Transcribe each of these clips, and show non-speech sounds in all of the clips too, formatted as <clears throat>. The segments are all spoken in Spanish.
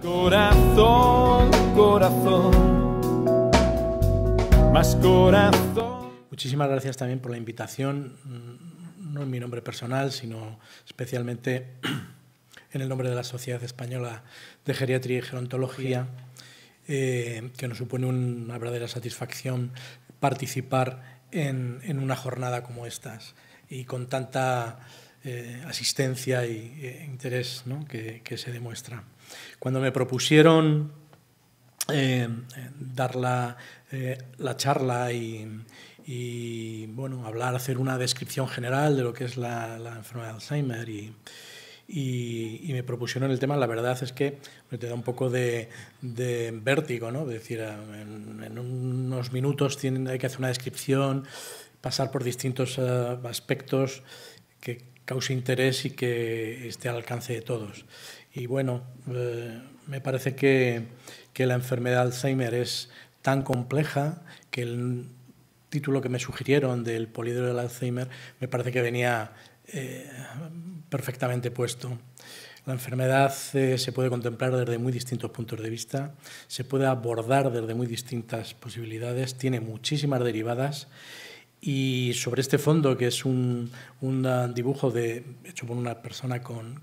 corazón, corazón. corazón. Muchísimas gracias también por la invitación, no en mi nombre personal, sino especialmente en el nombre de la Sociedad Española de Geriatría y Gerontología, eh, que nos supone una verdadera satisfacción participar en, una jornada como estas y con tanta eh, asistencia e interés que se demuestra. Cuando me propusieron eh, dar la, eh, charla y, bueno, hablar, hacer una descripción general de lo que es la, enfermedad de Alzheimer y, me propusieron el tema, la verdad es que me te da un poco de, vértigo, ¿no? Es decir, ah, en, unos minutos tienen, hay que hacer una descripción, pasar por distintos eh, aspectos que cause interés y que esté al alcance de todos. Y bueno, eh, me parece que, la enfermedad de Alzheimer es tan compleja que el título que me sugirieron del poliedro de Alzheimer me parece que venía eh, perfectamente puesto. La enfermedad eh, se puede contemplar desde muy distintos puntos de vista, se puede abordar desde muy distintas posibilidades, tiene muchísimas derivadas y sobre este fondo, que es un, dibujo de, hecho por una persona con,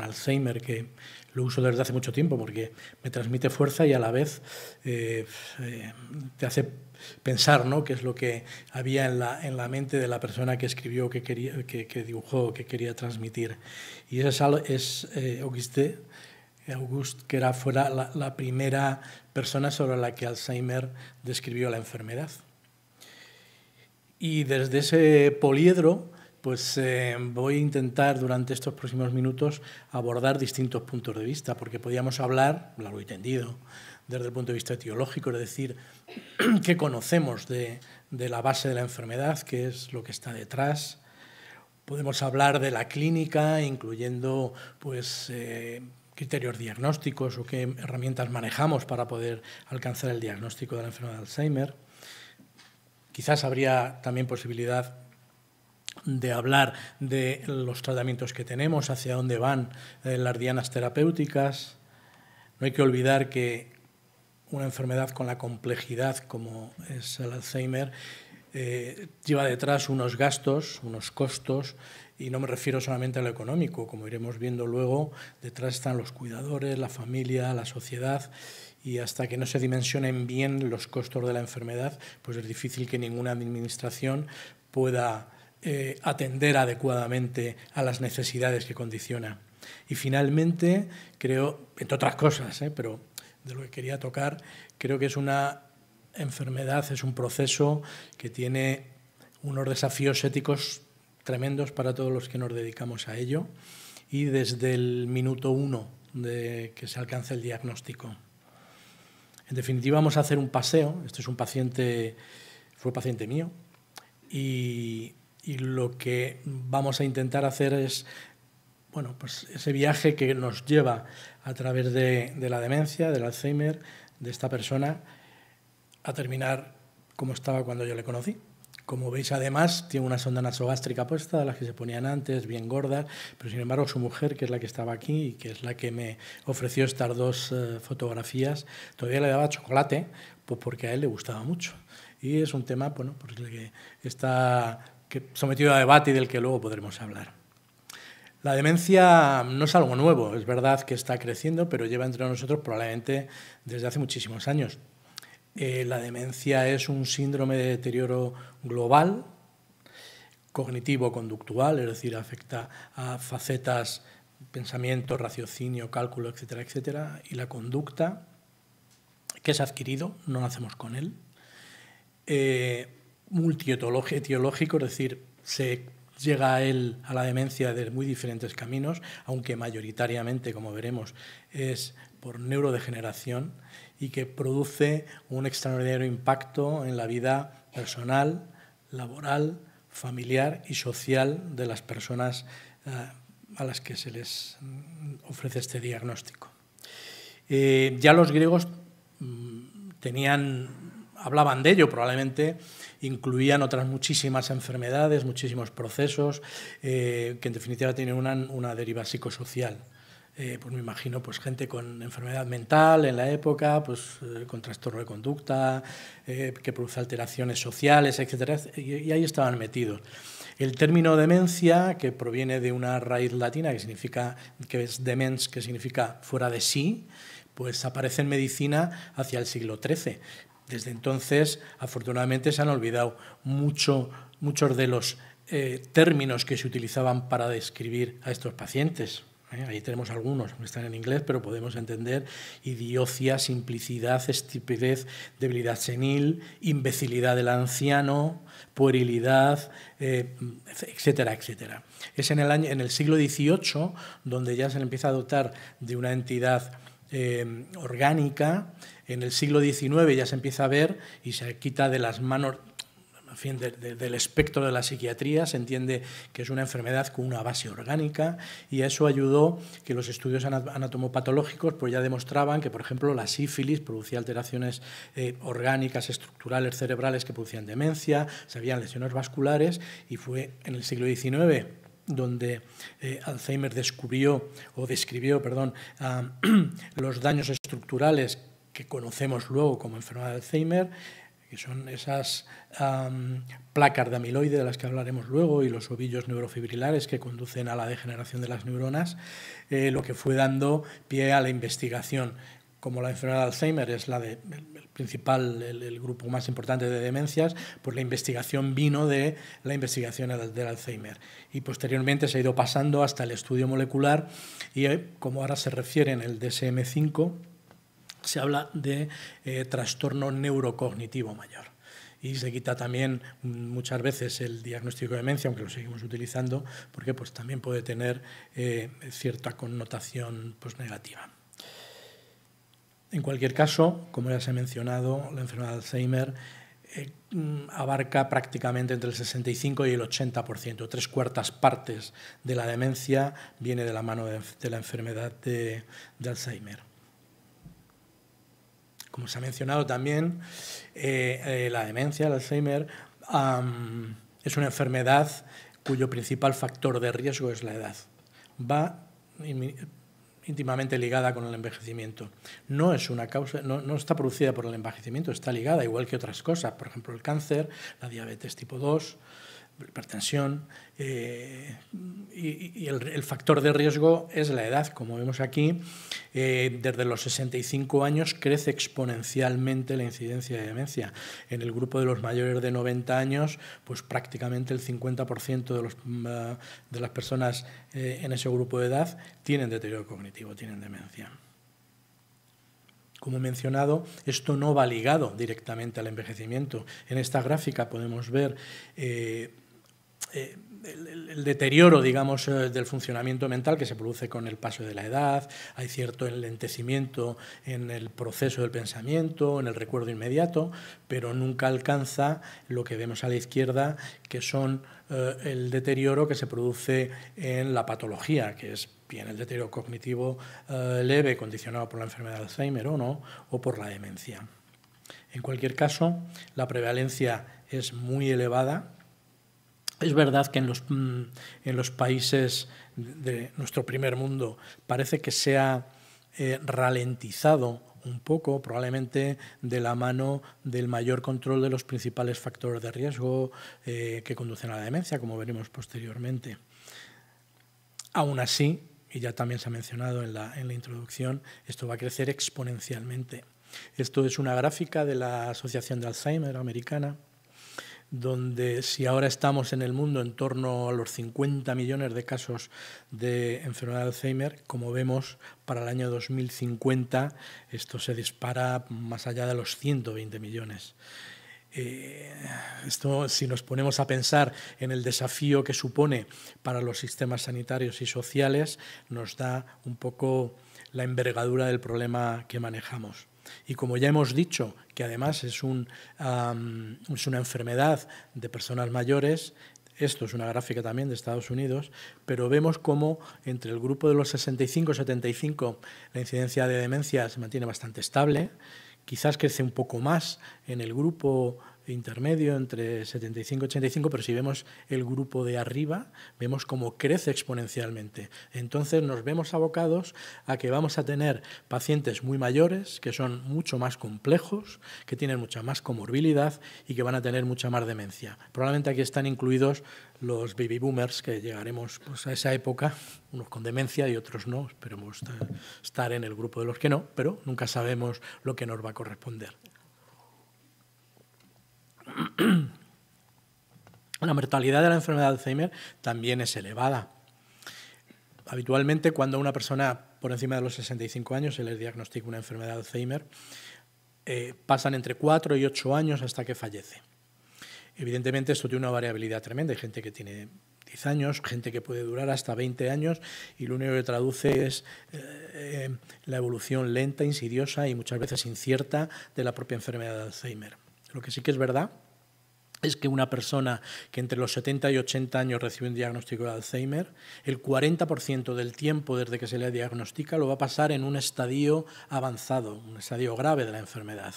Alzheimer, que lo uso desde hace mucho tiempo porque me transmite fuerza y a la vez eh, eh, te hace pensar ¿no? qué es lo que había en la, mente de la persona que escribió, que, que, dibujó, que quería transmitir. Y esa es, eh, Auguste, que era, la primera persona sobre la que Alzheimer describió la enfermedad. Y desde ese poliedro, pues eh, voy a intentar durante estos próximos minutos abordar distintos puntos de vista, porque podíamos hablar, largo y tendido, desde el punto de vista etiológico, es decir, <clears throat> qué conocemos de, de la base de la enfermedad, qué es lo que está detrás. Podemos hablar de la clínica, incluyendo pues, eh, criterios diagnósticos o qué herramientas manejamos para poder alcanzar el diagnóstico de la enfermedad de Alzheimer Quizás habría también posibilidad de hablar de los tratamientos que tenemos, hacia dónde van eh, las dianas terapéuticas. No hay que olvidar que una enfermedad con la complejidad como es el Alzheimer eh, lleva detrás unos gastos, unos costos y no me refiero solamente a lo económico, como iremos viendo luego, detrás están los cuidadores, la familia, la sociedad, y hasta que no se dimensionen bien los costos de la enfermedad, pues es difícil que ninguna administración pueda eh, atender adecuadamente a las necesidades que condiciona. Y finalmente, creo, entre otras cosas, eh, pero de lo que quería tocar, creo que es una enfermedad, es un proceso que tiene unos desafíos éticos tremendos para todos los que nos dedicamos a ello y desde el minuto uno de que se alcance el diagnóstico. En definitiva, vamos a hacer un paseo. Este es un paciente, fue paciente mío, y, lo que vamos a intentar hacer es bueno, pues ese viaje que nos lleva a través de, la demencia, del Alzheimer, de esta persona, a terminar como estaba cuando yo le conocí. Como veis, además, tiene una sonda nasogástrica puesta, de las que se ponían antes, bien gordas, pero sin embargo su mujer, que es la que estaba aquí y que es la que me ofreció estas dos eh, fotografías, todavía le daba chocolate, pues porque a él le gustaba mucho. Y es un tema bueno, pues el que está sometido a debate y del que luego podremos hablar. La demencia no es algo nuevo, es verdad que está creciendo, pero lleva entre nosotros probablemente desde hace muchísimos años. Eh, la demencia es un síndrome de deterioro global, cognitivo-conductual, es decir, afecta a facetas, pensamiento, raciocinio, cálculo, etcétera, etcétera, y la conducta, que es adquirido, no nacemos con él, eh, multietiológico, es decir, se llega a él, a la demencia, de muy diferentes caminos, aunque mayoritariamente, como veremos, es por neurodegeneración, y que produce un extraordinario impacto en la vida personal, laboral, familiar y social de las personas eh, a las que se les mm, ofrece este diagnóstico. Eh, ya los griegos mm, tenían, hablaban de ello probablemente, incluían otras muchísimas enfermedades, muchísimos procesos, eh, que en definitiva tienen una, una deriva psicosocial. Eh, pues me imagino pues, gente con enfermedad mental en la época, pues eh, con trastorno de conducta, eh, que produce alteraciones sociales, etc. y, ahí estaban metidos. El término demencia, que proviene de una raíz latina que significa que es demens, que significa fuera de sí, pues aparece en medicina hacia el siglo XIII. Desde entonces, afortunadamente, se han olvidado muchos de los términos que se utilizaban para describir a estos pacientes. Ahí tenemos algunos están en inglés, pero podemos entender idiocia, simplicidad, estupidez, debilidad senil, imbecilidad del anciano, puerilidad, eh, etcétera, etcétera. Es en el, año, en el siglo XVIII donde ya se empieza a dotar de una entidad eh, orgánica. En el siglo XIX ya se empieza a ver y se quita de las manos en fin, del espectro de la psiquiatría, se entiende que es una enfermedad con una base orgánica y eso ayudó que los estudios anatomopatológicos pues ya demostraban que, por ejemplo, la sífilis producía alteraciones eh, orgánicas, estructurales, cerebrales que producían demencia, se habían lesiones vasculares y fue en el siglo XIX donde eh, Alzheimer descubrió o describió perdón, <clears throat> los daños estructurales que conocemos luego como enfermedad de Alzheimer que son esas placas de amiloide de las que hablaremos luego y los ovillos neurofibrilares que conducen a la degeneración de las neuronas, eh, lo que fue dando pie a la investigación. Como la enfermedad de Alzheimer es la el principal, el, grupo más importante de demencias, pues la investigación vino de la investigación del Alzheimer. Y posteriormente se ha ido pasando hasta el estudio molecular y, eh, como ahora se refiere en el DSM-5, se habla de eh, trastorno neurocognitivo mayor. Y se quita también mm, muchas veces el diagnóstico de demencia, aunque lo seguimos utilizando, porque pues, también puede tener eh, cierta connotación pues, negativa. En cualquier caso, como ya se ha mencionado, la enfermedad de Alzheimer eh, mm, abarca prácticamente entre el 65 y el 80%, tres cuartas partes de la demencia viene de la mano de, la enfermedad de Alzheimer como se ha mencionado también, eh, eh, la demencia, el Alzheimer, es una enfermedad cuyo principal factor de riesgo es la edad. Va íntimamente ligada con el envejecimiento. No es una causa, no, no, está producida por el envejecimiento, está ligada, igual que otras cosas, por ejemplo el cáncer, la diabetes tipo 2, hipertensión, eh, y, el, factor de riesgo es la edad. Como vemos aquí, eh, desde los 65 años crece exponencialmente la incidencia de demencia. En el grupo de los mayores de 90 años, pues prácticamente el 50% de, las personas eh, en ese grupo de edad tienen deterioro cognitivo, tienen demencia. Como he mencionado, esto no va ligado directamente al envejecimiento. En esta gráfica podemos ver eh, el, deterioro, digamos, eh, del funcionamiento mental que se produce con el paso de la edad, hay cierto enlentecimiento en el proceso del pensamiento, en el recuerdo inmediato, pero nunca alcanza lo que vemos a la izquierda, que son eh, el deterioro que se produce en la patología, que es bien el deterioro cognitivo leve condicionado por la enfermedad de Alzheimer o no, o por la demencia. En cualquier caso, la prevalencia es muy elevada es verdad que mm, en los, países de nuestro primer mundo parece que se ha eh, ralentizado un poco, probablemente de la mano del mayor control de los principales factores de riesgo eh, que conducen a la demencia, como veremos posteriormente. Aún así, y ya también se ha mencionado en la introducción, esto va a crecer exponencialmente. Esto es una gráfica de la Asociación de Alzheimer americana donde si ahora estamos en el mundo en torno a los 50 millones de casos de enfermedad de Alzheimer, como vemos, para el año 2050 esto se dispara más allá de los 120 millones. Eh, esto, si nos ponemos a pensar en el desafío que supone para los sistemas sanitarios y sociales, nos da un poco la envergadura del problema que manejamos. Y como ya hemos dicho, que además es, es una enfermedad de personas mayores, esto es una gráfica también de Estados Unidos, pero vemos cómo entre el grupo de los 65 y 75 la incidencia de demencia se mantiene bastante estable, quizás crece un poco más en el grupo intermedio entre 75 y 85, pero si vemos el grupo de arriba, vemos cómo crece exponencialmente. Entonces nos vemos abocados a que vamos a tener pacientes muy mayores, que son mucho más complejos, que tienen mucha más comorbilidad y que van a tener mucha más demencia. Probablemente aquí están incluidos los baby boomers, que llegaremos pues, a esa época, unos con demencia y otros no, esperemos estar en el grupo de los que no, pero nunca sabemos lo que nos va a corresponder. <clears throat> La mortalidad de la enfermedad de Alzheimer también es elevada. Habitualmente, cuando una persona por encima de los 65 años se les diagnostica una enfermedad de Alzheimer, eh, pasan entre 4 y 8 años hasta que fallece. Evidentemente, esto tiene una variabilidad tremenda. Hay gente que tiene 10 años, gente que puede durar hasta 20 años, y lo único que traduce es eh, la evolución lenta, insidiosa y muchas veces incierta de la propia enfermedad de Alzheimer. Lo que sí que es verdad es que una persona que entre los 70 y 80 años recibe un diagnóstico de Alzheimer, el 40% del tiempo desde que se le diagnostica lo va a pasar en un estadio avanzado, un estadio grave de la enfermedad.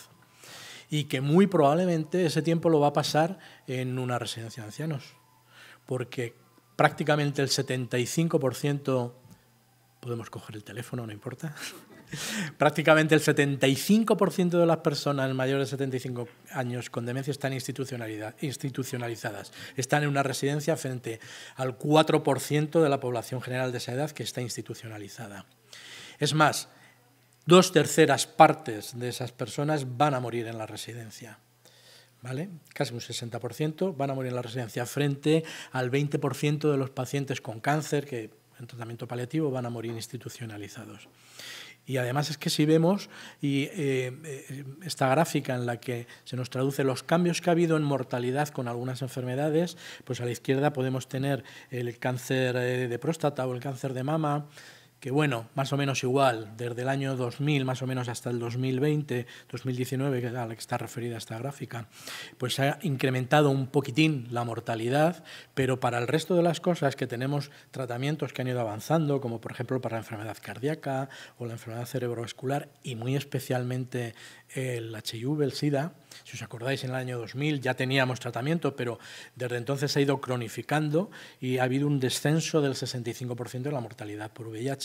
Y que muy probablemente ese tiempo lo va a pasar en una residencia de ancianos, porque prácticamente el 75%, podemos coger el teléfono, no importa, Prácticamente el 75% de las personas mayores de 75 años con demencia están institucionalizadas. Están en una residencia frente al 4% de la población general de esa edad que está institucionalizada. Es más, dos terceras partes de esas personas van a morir en la residencia. ¿Vale? Casi un 60% van a morir en la residencia frente al 20% de los pacientes con cáncer que en tratamiento paliativo van a morir institucionalizados. Y además es que si vemos y, eh, eh, esta gráfica en la que se nos traduce los cambios que ha habido en mortalidad con algunas enfermedades, pues a la izquierda podemos tener el cáncer eh, de próstata o el cáncer de mama, que bueno, más o menos igual, desde el año 2000 más o menos hasta el 2020, 2019, que a la que está referida esta gráfica, pues ha incrementado un poquitín la mortalidad, pero para el resto de las cosas que tenemos tratamientos que han ido avanzando, como por ejemplo para la enfermedad cardíaca o la enfermedad cerebrovascular y muy especialmente el HIV, el SIDA, si os acordáis, en el año 2000 ya teníamos tratamiento, pero desde entonces se ha ido cronificando y ha habido un descenso del 65% de la mortalidad por VIH.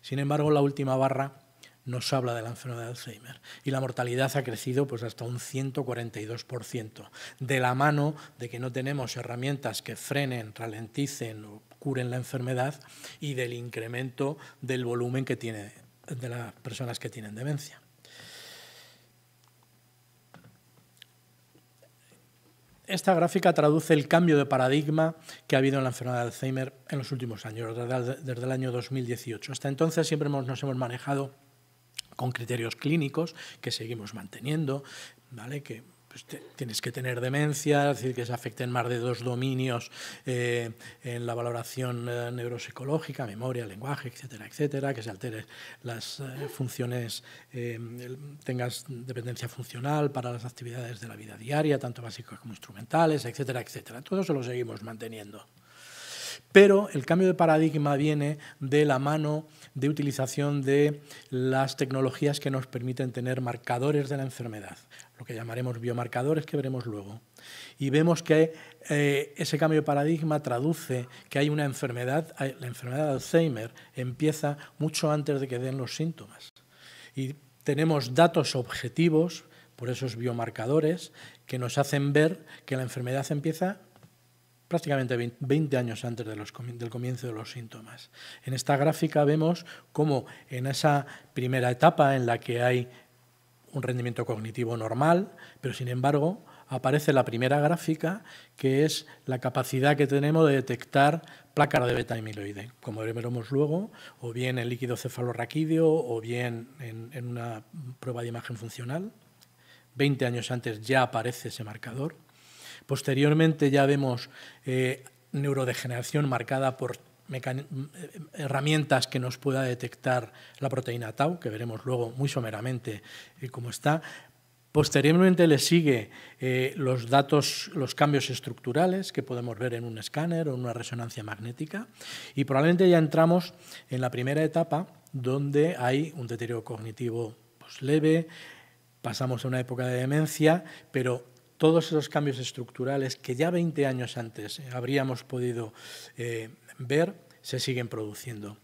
Sin embargo, la última barra nos habla de la enfermedad de Alzheimer. Y la mortalidad ha crecido pues, hasta un 142%, de la mano de que no tenemos herramientas que frenen, ralenticen o curen la enfermedad y del incremento del volumen que tiene de las personas que tienen demencia. Esta gráfica traduce el cambio de paradigma que ha habido en la enfermedad de Alzheimer en los últimos años, desde, el año 2018. Hasta entonces siempre nos hemos manejado con criterios clínicos que seguimos manteniendo, ¿vale? que pues, tienes que tener demencia, es decir, que se afecten más de dos dominios eh, en la valoración eh, neuropsicológica, memoria, lenguaje, etcétera, etcétera, que se alteren las eh, funciones, tengas dependencia funcional para las actividades de la vida diaria, tanto básicas como instrumentales, etcétera, etcétera. Todo eso lo seguimos manteniendo. Pero el cambio de paradigma viene de la mano de utilización de las tecnologías que nos permiten tener marcadores de la enfermedad lo que llamaremos biomarcadores que veremos luego, y vemos que eh, ese cambio de paradigma traduce que hay una enfermedad, la enfermedad de Alzheimer empieza mucho antes de que den los síntomas. Y tenemos datos objetivos por esos biomarcadores que nos hacen ver que la enfermedad empieza prácticamente 20 años antes del comienzo de los síntomas. En esta gráfica vemos cómo en esa primera etapa en la que hay un rendimiento cognitivo normal, pero sin embargo aparece la primera gráfica, que es la capacidad que tenemos de detectar plácara de beta amiloide, como veremos luego, o bien en líquido cefalorraquídeo o bien en, una prueba de imagen funcional. Veinte años antes ya aparece ese marcador. Posteriormente ya vemos eh, neurodegeneración marcada por eh, herramientas que nos pueda detectar la proteína tau, que veremos luego muy someramente eh, cómo está. Posteriormente le sigue eh, los datos, los cambios estructurales que podemos ver en un escáner o en una resonancia magnética. Y probablemente ya entramos en la primera etapa donde hay un deterioro cognitivo pues, leve, pasamos a una época de demencia, pero todos esos cambios estructurales que ya 20 años antes habríamos podido ver se siguen produciendo.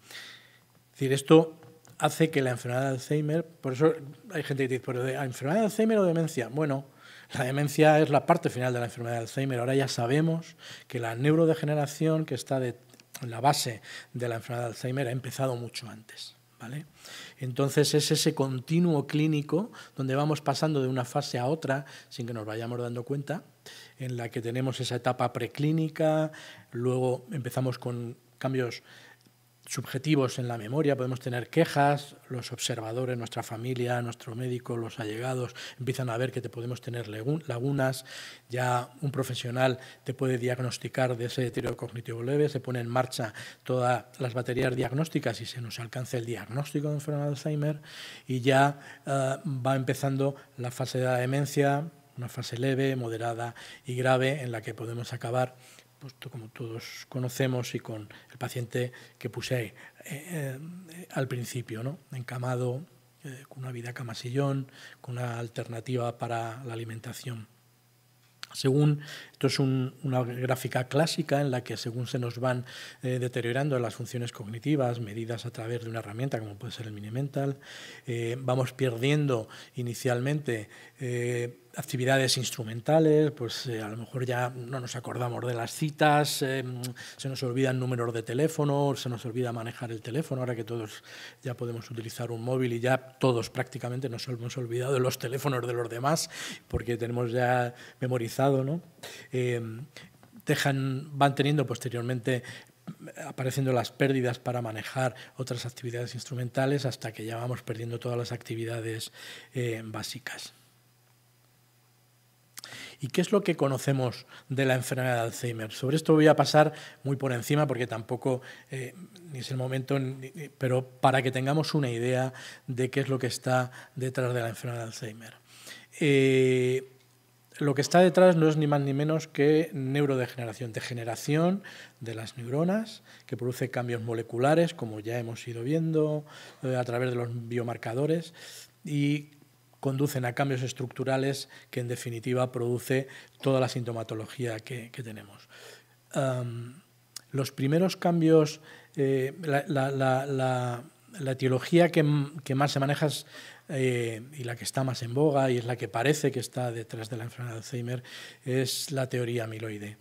Es decir, esto hace que la enfermedad de Alzheimer, por eso hay gente que dice, ¿pero enfermedad de Alzheimer o demencia? Bueno, la demencia es la parte final de la enfermedad de Alzheimer. Ahora ya sabemos que la neurodegeneración que está en la base de la enfermedad de Alzheimer ha empezado mucho antes. ¿Vale? Entonces es ese continuo clínico donde vamos pasando de una fase a otra sin que nos vayamos dando cuenta en la que tenemos esa etapa preclínica, luego empezamos con cambios subjetivos en la memoria, podemos tener quejas, los observadores, nuestra familia, nuestro médico, los allegados, empiezan a ver que te podemos tener lagunas, ya un profesional te puede diagnosticar de ese deterioro cognitivo leve, se pone en marcha todas las baterías diagnósticas y se nos alcanza el diagnóstico de enfermedad de Alzheimer y ya eh, va empezando la fase de la demencia, una fase leve, moderada y grave en la que podemos acabar, pues, como todos conocemos, y con el paciente que puse eh, al principio, encamado, eh, con una vida camasillón, con una alternativa para la alimentación. Según, esto es una gráfica clásica en la que según se nos van eh, deteriorando las funciones cognitivas, medidas a través de una herramienta como puede ser el Minimental, eh, vamos perdiendo inicialmente actividades instrumentales, pues eh, a lo mejor ya no nos acordamos de las citas, eh, se nos olvidan números de teléfono, se nos olvida manejar el teléfono, ahora que todos ya podemos utilizar un móvil y ya todos prácticamente nos hemos olvidado de los teléfonos de los demás porque tenemos ya memorizado, ¿no? Eh, dejan, van teniendo posteriormente apareciendo las pérdidas para manejar otras actividades instrumentales hasta que ya vamos perdiendo todas las actividades básicas. ¿Y qué es lo que conocemos de la enfermedad de Alzheimer? Sobre esto voy a pasar muy por encima porque tampoco eh, es el momento, pero para que tengamos una idea de qué es lo que está detrás de la enfermedad de Alzheimer. Eh, lo que está detrás no es ni más ni menos que neurodegeneración, degeneración de las neuronas, que produce cambios moleculares, como ya hemos ido viendo, eh, a través de los biomarcadores, y conducen a cambios estructurales que en definitiva produce toda la sintomatología que, tenemos. los primeros cambios, eh, la, etiología que, más se maneja eh, y la que está más en boga y es la que parece que está detrás de la enfermedad de Alzheimer es la teoría amiloide.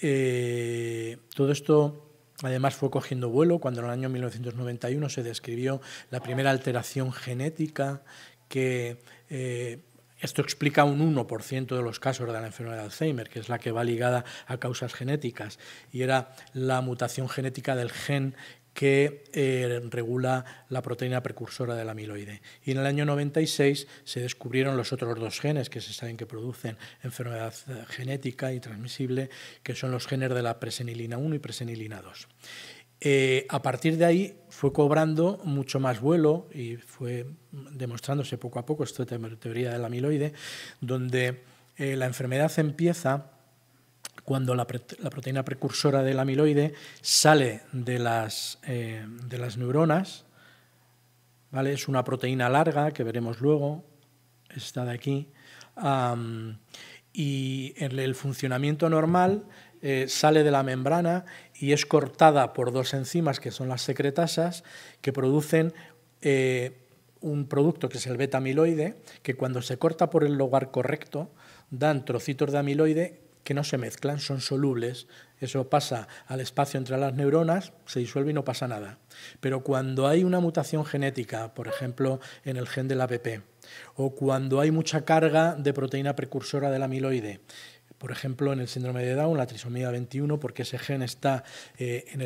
Eh, todo esto además fue cogiendo vuelo cuando en el año 1991 se describió la primera alteración genética que eh, esto explica un 1% de los casos de la enfermedad de Alzheimer, que es la que va ligada a causas genéticas, y era la mutación genética del gen que eh, regula la proteína precursora del amiloide. Y en el año 96 se descubrieron los otros dos genes que se saben que producen enfermedad eh, genética y transmisible, que son los genes de la presenilina 1 y presenilina 2. Eh, a partir de ahí fue cobrando mucho más vuelo y fue demostrándose poco a poco, esta teoría del amiloide, donde eh, la enfermedad empieza cuando la, proteína precursora del amiloide sale de las, eh, de las neuronas, es una proteína larga que veremos luego, esta de aquí, y el funcionamiento normal eh, sale de la membrana y es cortada por dos enzimas que son las secretasas, que producen eh, un producto que es el beta amiloide, que cuando se corta por el lugar correcto dan trocitos de amiloide que no se mezclan, son solubles. Eso pasa al espacio entre las neuronas, se disuelve y no pasa nada. Pero cuando hay una mutación genética, por ejemplo, en el gen del APP, o cuando hay mucha carga de proteína precursora del amiloide, por ejemplo, en el síndrome de Down, la trisomía 21, porque ese gen está eh, en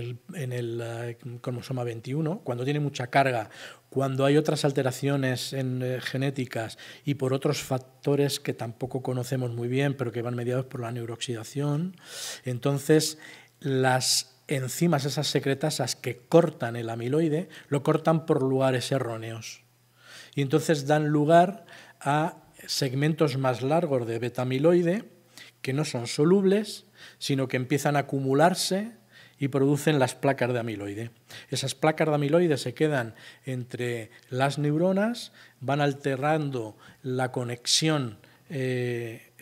el, eh, cromosoma 21, cuando tiene mucha carga, cuando hay otras alteraciones eh, genéticas y por otros factores que tampoco conocemos muy bien, pero que van mediados por la neurooxidación, entonces las enzimas, esas secretasas que cortan el amiloide, lo cortan por lugares erróneos. Y entonces dan lugar a segmentos más largos de beta-amiloide que no son solubles, sino que empiezan a acumularse y producen las placas de amiloide. Esas placas de amiloide se quedan entre las neuronas, van alterando la conexión, eh,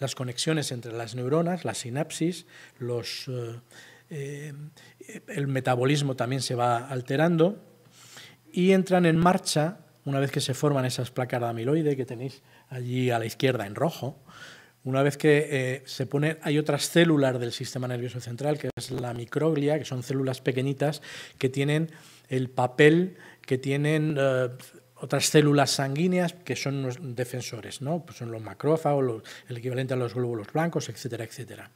las conexiones entre las neuronas, la sinapsis, eh, eh, el metabolismo también se va alterando y entran en marcha una vez que se forman esas placas de amiloide que tenéis allí a la izquierda en rojo, una vez que eh, se pone, hay otras células del sistema nervioso central, que es la microglia, que son células pequeñitas que tienen el papel que tienen eh, otras células sanguíneas que son los defensores, ¿no? Pues son los macrófagos, el equivalente a los glóbulos blancos, etcétera, etcétera.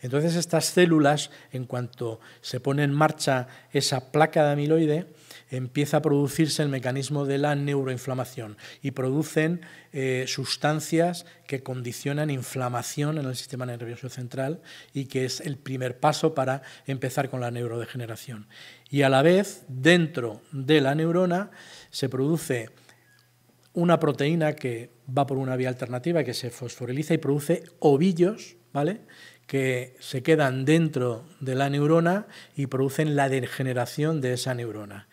Entonces estas células, en cuanto se pone en marcha esa placa de amiloide, empieza a producirse el mecanismo de la neuroinflamación y producen eh, sustancias que condicionan inflamación en el sistema nervioso central y que es el primer paso para empezar con la neurodegeneración. Y a la vez, dentro de la neurona, se produce una proteína que va por una vía alternativa, que se fosforiliza y produce ovillos, ¿vale? que se quedan dentro de la neurona y producen la degeneración de esa neurona.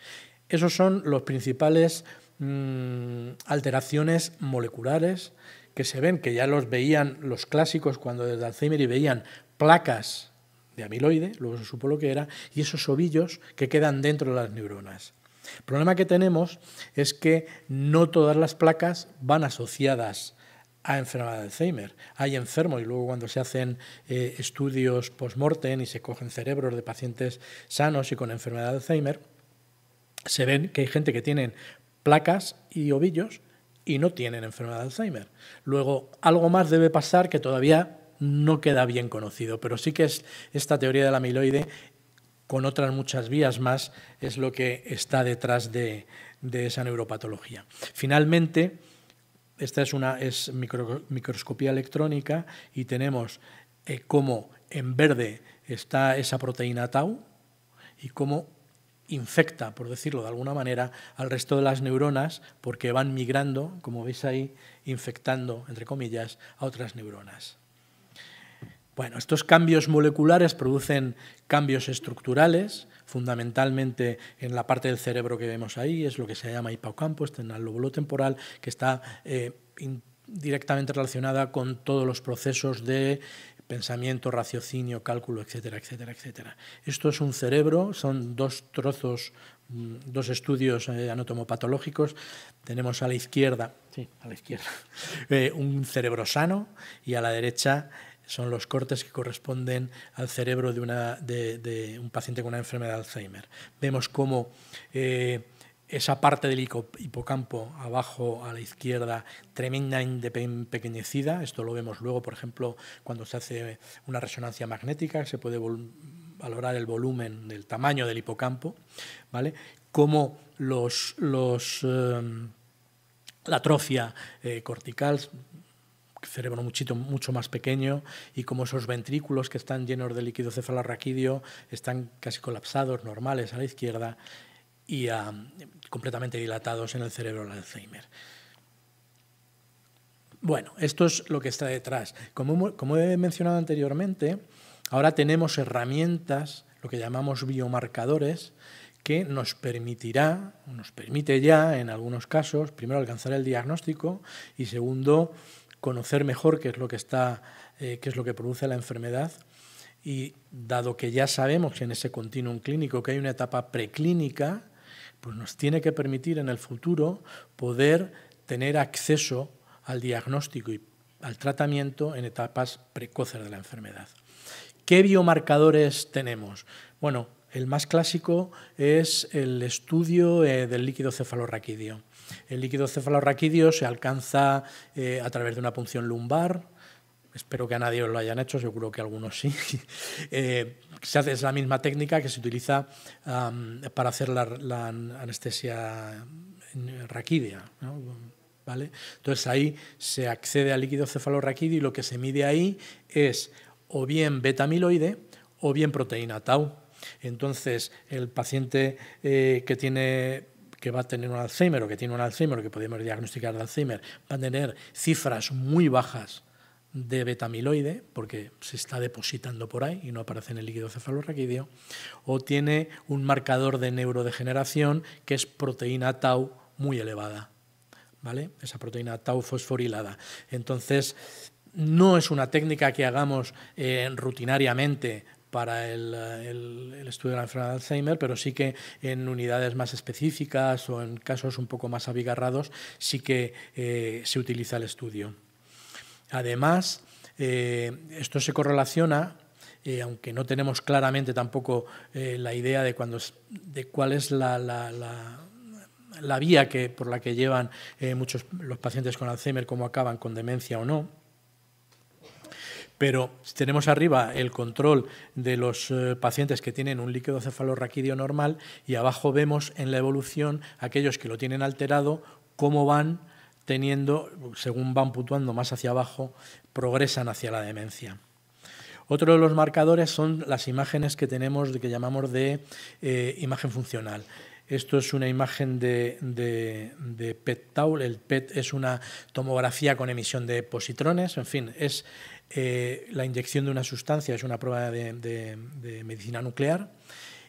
Esos son los principales mm, alteraciones moleculares que se ven, que ya los veían los clásicos cuando desde Alzheimer y veían placas de amiloide, luego se supo lo que era, y esos ovillos que quedan dentro de las neuronas. El problema que tenemos es que no todas las placas van asociadas a enfermedad de Alzheimer. Hay enfermos y luego cuando se hacen eh, estudios post-mortem y se cogen cerebros de pacientes sanos y con enfermedad de Alzheimer, se ven que hay gente que tiene placas y ovillos y no tienen enfermedad de Alzheimer. Luego, algo más debe pasar que todavía no queda bien conocido, pero sí que es esta teoría del amiloide con otras muchas vías más, es lo que está detrás de, esa neuropatología. Finalmente, esta es una microscopía electrónica y tenemos eh, cómo en verde está esa proteína tau y cómo infecta, por decirlo de alguna manera, al resto de las neuronas porque van migrando, como veis ahí, infectando, entre comillas, a otras neuronas. Bueno, estos cambios moleculares producen cambios estructurales, fundamentalmente en la parte del cerebro que vemos ahí, es lo que se llama hipocampo, este en el lóbulo temporal, que está eh, directamente relacionada con todos los procesos de pensamiento, raciocinio, cálculo, etcétera, etcétera, etcétera. Esto es un cerebro, son dos trozos, mm, dos estudios eh, anatomopatológicos. Tenemos a la izquierda, a la izquierda, <laughs> eh, un cerebro sano y a la derecha son los cortes que corresponden al cerebro de, una, de, un paciente con una enfermedad de Alzheimer. Vemos cómo eh, esa parte del hipocampo abajo a la izquierda tremendamente pequeñecida, esto lo vemos luego, por ejemplo, cuando se hace una resonancia magnética, se puede valorar el volumen del tamaño del hipocampo, ¿vale? Cómo los, los eh, la atrofia eh, cortical, cerebro muchito, mucho más pequeño y como esos ventrículos que están llenos de líquido cefalorraquídeo están casi colapsados, normales a la izquierda y completamente dilatados en el cerebro del Alzheimer. Bueno, esto es lo que está detrás. como he mencionado anteriormente, ahora tenemos herramientas, lo que llamamos biomarcadores, que nos permitirá, nos permite ya en algunos casos, primero alcanzar el diagnóstico y segundo, conocer mejor qué es lo que está, eh, qué es lo que produce la enfermedad. Y dado que ya sabemos que en ese continuum clínico que hay una etapa preclínica, pues nos tiene que permitir en el futuro poder tener acceso al diagnóstico y al tratamiento en etapas precoces de la enfermedad. ¿Qué biomarcadores tenemos? Bueno, el más clásico es el estudio eh, del líquido cefalorraquídeo. El líquido cefalorraquídeo se alcanza eh, a través de una punción lumbar, Espero que a nadie lo hayan hecho, seguro que algunos sí. <laughs> Eh, se hace, es la misma técnica que se utiliza para hacer la, anestesia mm, raquídea. ¿Vale? Entonces ahí se accede al líquido cefalorraquídeo y lo que se mide ahí es o bien beta-amiloide o bien proteína tau. Entonces el paciente eh, que tiene que va a tener un Alzheimer o que tiene un Alzheimer o que podemos diagnosticar de Alzheimer va a tener cifras muy bajas de betamiloide, porque se está depositando por ahí y no aparece en el líquido cefalorraquídeo, o tiene un marcador de neurodegeneración que es proteína tau muy elevada, ¿vale? Esa proteína tau fosforilada. Entonces, no es una técnica que hagamos eh, rutinariamente para eh, el, estudio de la enfermedad de Alzheimer, pero sí que en unidades más específicas o en casos un poco más abigarrados sí que eh, se utiliza el estudio. Además, eh, esto se correlaciona aunque no tenemos claramente tampoco la idea de, de cuál es la, vía que, por la que llevan muchos los pacientes con Alzheimer, cómo acaban con demencia o no, pero tenemos arriba el control de los eh, pacientes que tienen un líquido cefalorraquídeo normal y abajo vemos en la evolución aquellos que lo tienen alterado, cómo van teniendo, según van puntuando más hacia abajo, progresan hacia la demencia. Otro de los marcadores son las imágenes que tenemos, que llamamos de eh, imagen funcional. Esto es una imagen de, PET Taul. El PET es una tomografía con emisión de positrones. En fin, es eh, la inyección de una sustancia, es una prueba de, medicina nuclear.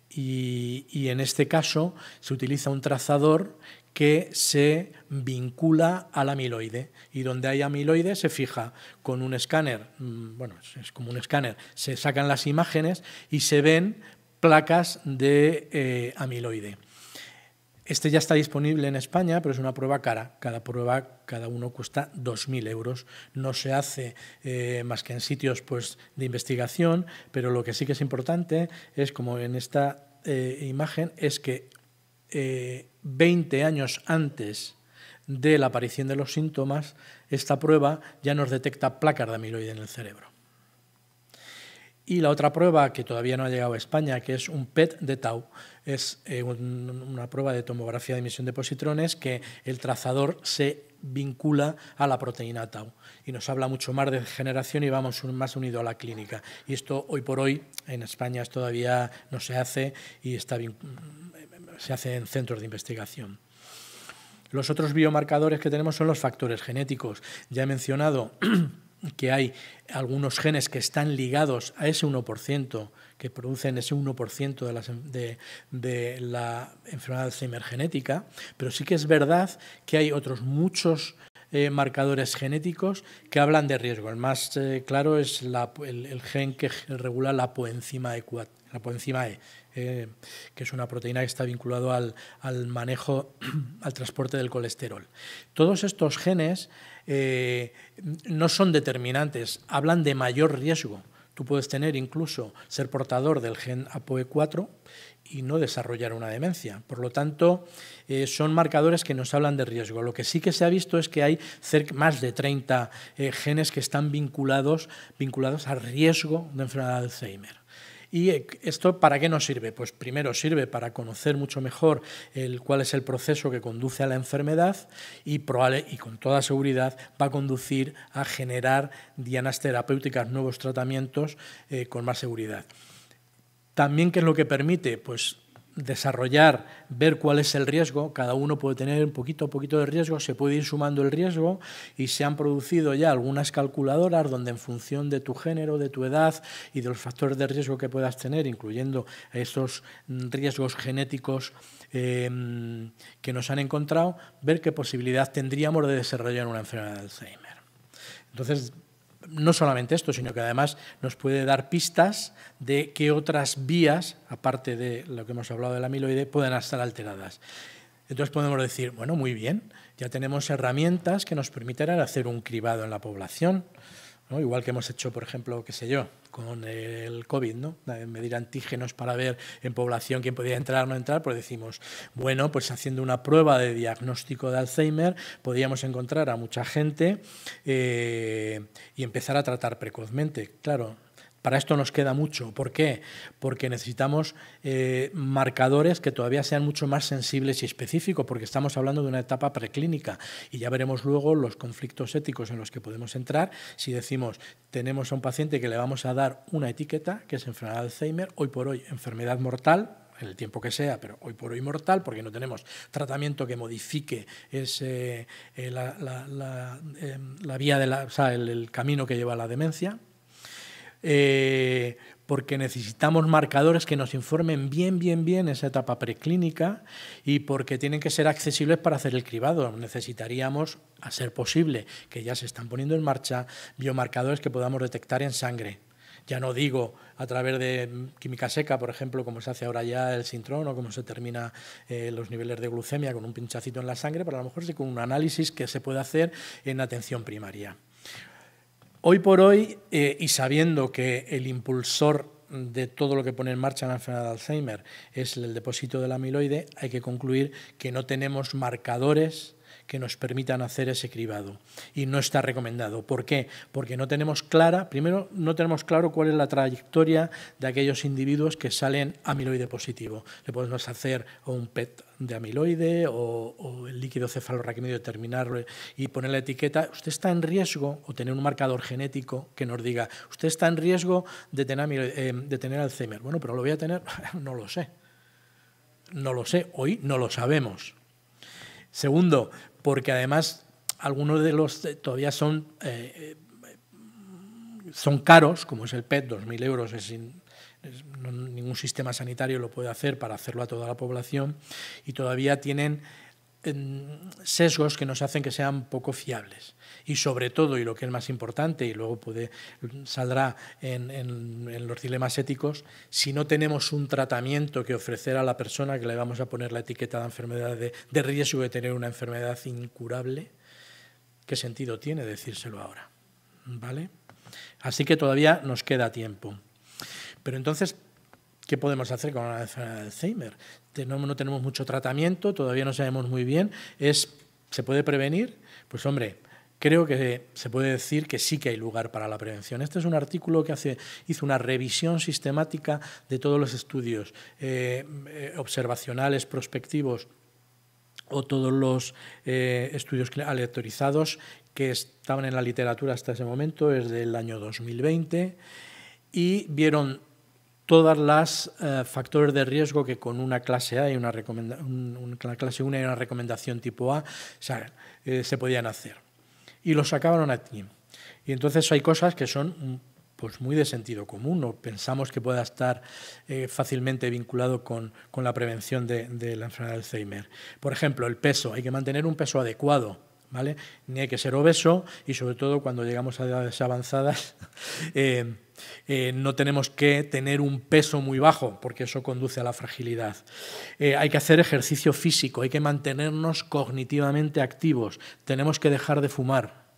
Y, en este caso se utiliza un trazador que se vincula al amiloide y donde hay amiloide se fija con un escáner, mm, bueno, es como un escáner, se sacan las imágenes y se ven placas de eh, amiloide. Este ya está disponible en España, pero es una prueba cara. Cada prueba, cada uno cuesta 2.000 euros. No se hace eh, más que en sitios pues, de investigación, pero lo que sí que es importante es, como en esta eh, imagen, es que 20 eh, años antes de la aparición de los síntomas, esta prueba ya nos detecta placas de amiloide en el cerebro. Y la otra prueba que todavía no ha llegado a España, que es un PET de tau, es eh, una prueba de tomografía de emisión de positrones que el trazador se vincula a la proteína tau y nos habla mucho más de generación y vamos más unido a la clínica. Y esto hoy por hoy en España todavía no se hace y está se hace en centros de investigación. Los otros biomarcadores que tenemos son los factores genéticos. Ya he mencionado que hay algunos genes que están ligados a ese 1%, que producen ese 1% de, la enfermedad de Alzheimer genética, pero sí que es verdad que hay otros muchos eh, marcadores genéticos que hablan de riesgo. El más eh, claro es el, gen que regula la poenzima E, e eh, que es una proteína que está vinculada al manejo, <clears throat> al transporte del colesterol. Todos estos genes eh, no son determinantes, hablan de mayor riesgo. Tú puedes tener incluso ser portador del gen APOE4 y no desarrollar una demencia. Por lo tanto, eh, son marcadores que nos hablan de riesgo. Lo que sí que se ha visto es que hay más de 30 eh, genes que están vinculados, vinculados al riesgo de enfermedad de Alzheimer. ¿Y eh, esto para qué nos sirve? Pues primero sirve para conocer mucho mejor el, cuál es el proceso que conduce a la enfermedad y, con toda seguridad va a conducir a generar dianas terapéuticas, nuevos tratamientos eh, con más seguridad. También, ¿qué es lo que permite? Pues desarrollar, ver cuál es el riesgo, cada uno puede tener un poquito a poquito de riesgo, se puede ir sumando el riesgo y se han producido ya algunas calculadoras donde en función de tu género, de tu edad y de los factores de riesgo que puedas tener, incluyendo estos riesgos genéticos em, que nos han encontrado, ver qué posibilidad tendríamos de desarrollar una enfermedad de Alzheimer. Entonces, no solamente esto, sino que además nos puede dar pistas de qué otras vías, aparte de lo que hemos hablado del amiloide, pueden estar alteradas. Entonces podemos decir, bueno, muy bien, ya tenemos herramientas que nos permitirán hacer un cribado en la población, Igual que hemos hecho, por ejemplo, qué sé yo, con el COVID, ¿no? Medir antígenos para ver en población quién podía entrar o no entrar, pues decimos, bueno, pues haciendo una prueba de diagnóstico de Alzheimer podríamos encontrar a mucha gente eh, y empezar a tratar precozmente. Claro, para esto nos queda mucho. ¿Por qué? Porque necesitamos eh, marcadores que todavía sean mucho más sensibles y específicos, porque estamos hablando de una etapa preclínica y ya veremos luego los conflictos éticos en los que podemos entrar si decimos tenemos a un paciente que le vamos a dar una etiqueta, que es enfermedad de Alzheimer, hoy por hoy enfermedad mortal, en el tiempo que sea, pero hoy por hoy mortal, porque no tenemos tratamiento que modifique ese, eh, em, la, vía el, camino que lleva a la demencia eh, porque necesitamos marcadores que nos informen bien, bien, bien esa etapa preclínica y porque tienen que ser accesibles para hacer el cribado. Necesitaríamos, a ser posible, que ya se están poniendo en marcha biomarcadores que podamos detectar en sangre, ya no digo a través de química seca, por ejemplo, como se hace ahora ya el sintrón o como se termina eh, los niveles de glucemia con un pinchacito en la sangre, pero a lo mejor sí con un análisis que se puede hacer en atención primaria. Hoy por hoy, eh, y sabiendo que el impulsor de todo lo que pone en marcha la enfermedad de Alzheimer es el depósito del amiloide, hay que concluir que no tenemos marcadores que nos permitan hacer ese cribado. Y no está recomendado. ¿Por qué? Porque no tenemos clara, primero, no tenemos claro cuál es la trayectoria de aquellos individuos que salen amiloide positivo. Le podemos hacer un PET de amiloide o, el líquido cefalorraquídeo determinarlo y poner la etiqueta, usted está en riesgo, o tener un marcador genético que nos diga, usted está en riesgo de tener, eh, de tener Alzheimer. Bueno, pero lo voy a tener, <laughs> no lo sé. No lo sé, hoy no lo sabemos. Segundo, porque además algunos de los eh, todavía son, eh, eh, son caros, como es el PET, 2.000 euros, ningún sistema sanitario lo puede hacer para hacerlo a toda la población, y todavía tienen sesgos que nos hacen que sean poco fiables. Y sobre todo, y lo que es más importante, y luego saldrá en, los dilemas éticos, si no tenemos un tratamiento que ofrecer a la persona que le vamos a poner la etiqueta de enfermedad de, riesgo de tener una enfermedad incurable, ¿qué sentido tiene decírselo ahora? ¿Vale? Así que todavía nos queda tiempo. Pero entonces, ¿qué podemos hacer con la enfermedad de Alzheimer? no tenemos mucho tratamiento, todavía no sabemos muy bien, es, ¿se puede prevenir? Pues hombre, creo que se puede decir que sí que hay lugar para la prevención. Este es un artículo que hace, hizo una revisión sistemática de todos los estudios eh, eh, observacionales, prospectivos o todos los eh, estudios aleatorizados que estaban en la literatura hasta ese momento, desde el año 2020, y vieron todas las eh, factores de riesgo que con una clase A y una, recomendación tipo A eh, se podían hacer. Y los sacaban aquí. Y entonces hay cosas que son mm, pues muy de sentido común, o pensamos que pueda estar eh, fácilmente vinculado con, la prevención de, de, la enfermedad de Alzheimer. Por ejemplo, el peso, hay que mantener un peso adecuado. Ni hay que ser obeso y sobre todo cuando llegamos a edades avanzadas <laughs> eh, eh, no tenemos que tener un peso muy bajo porque eso conduce a la fragilidad. Eh, hay que hacer ejercicio físico, hay que mantenernos cognitivamente activos, tenemos que dejar de fumar.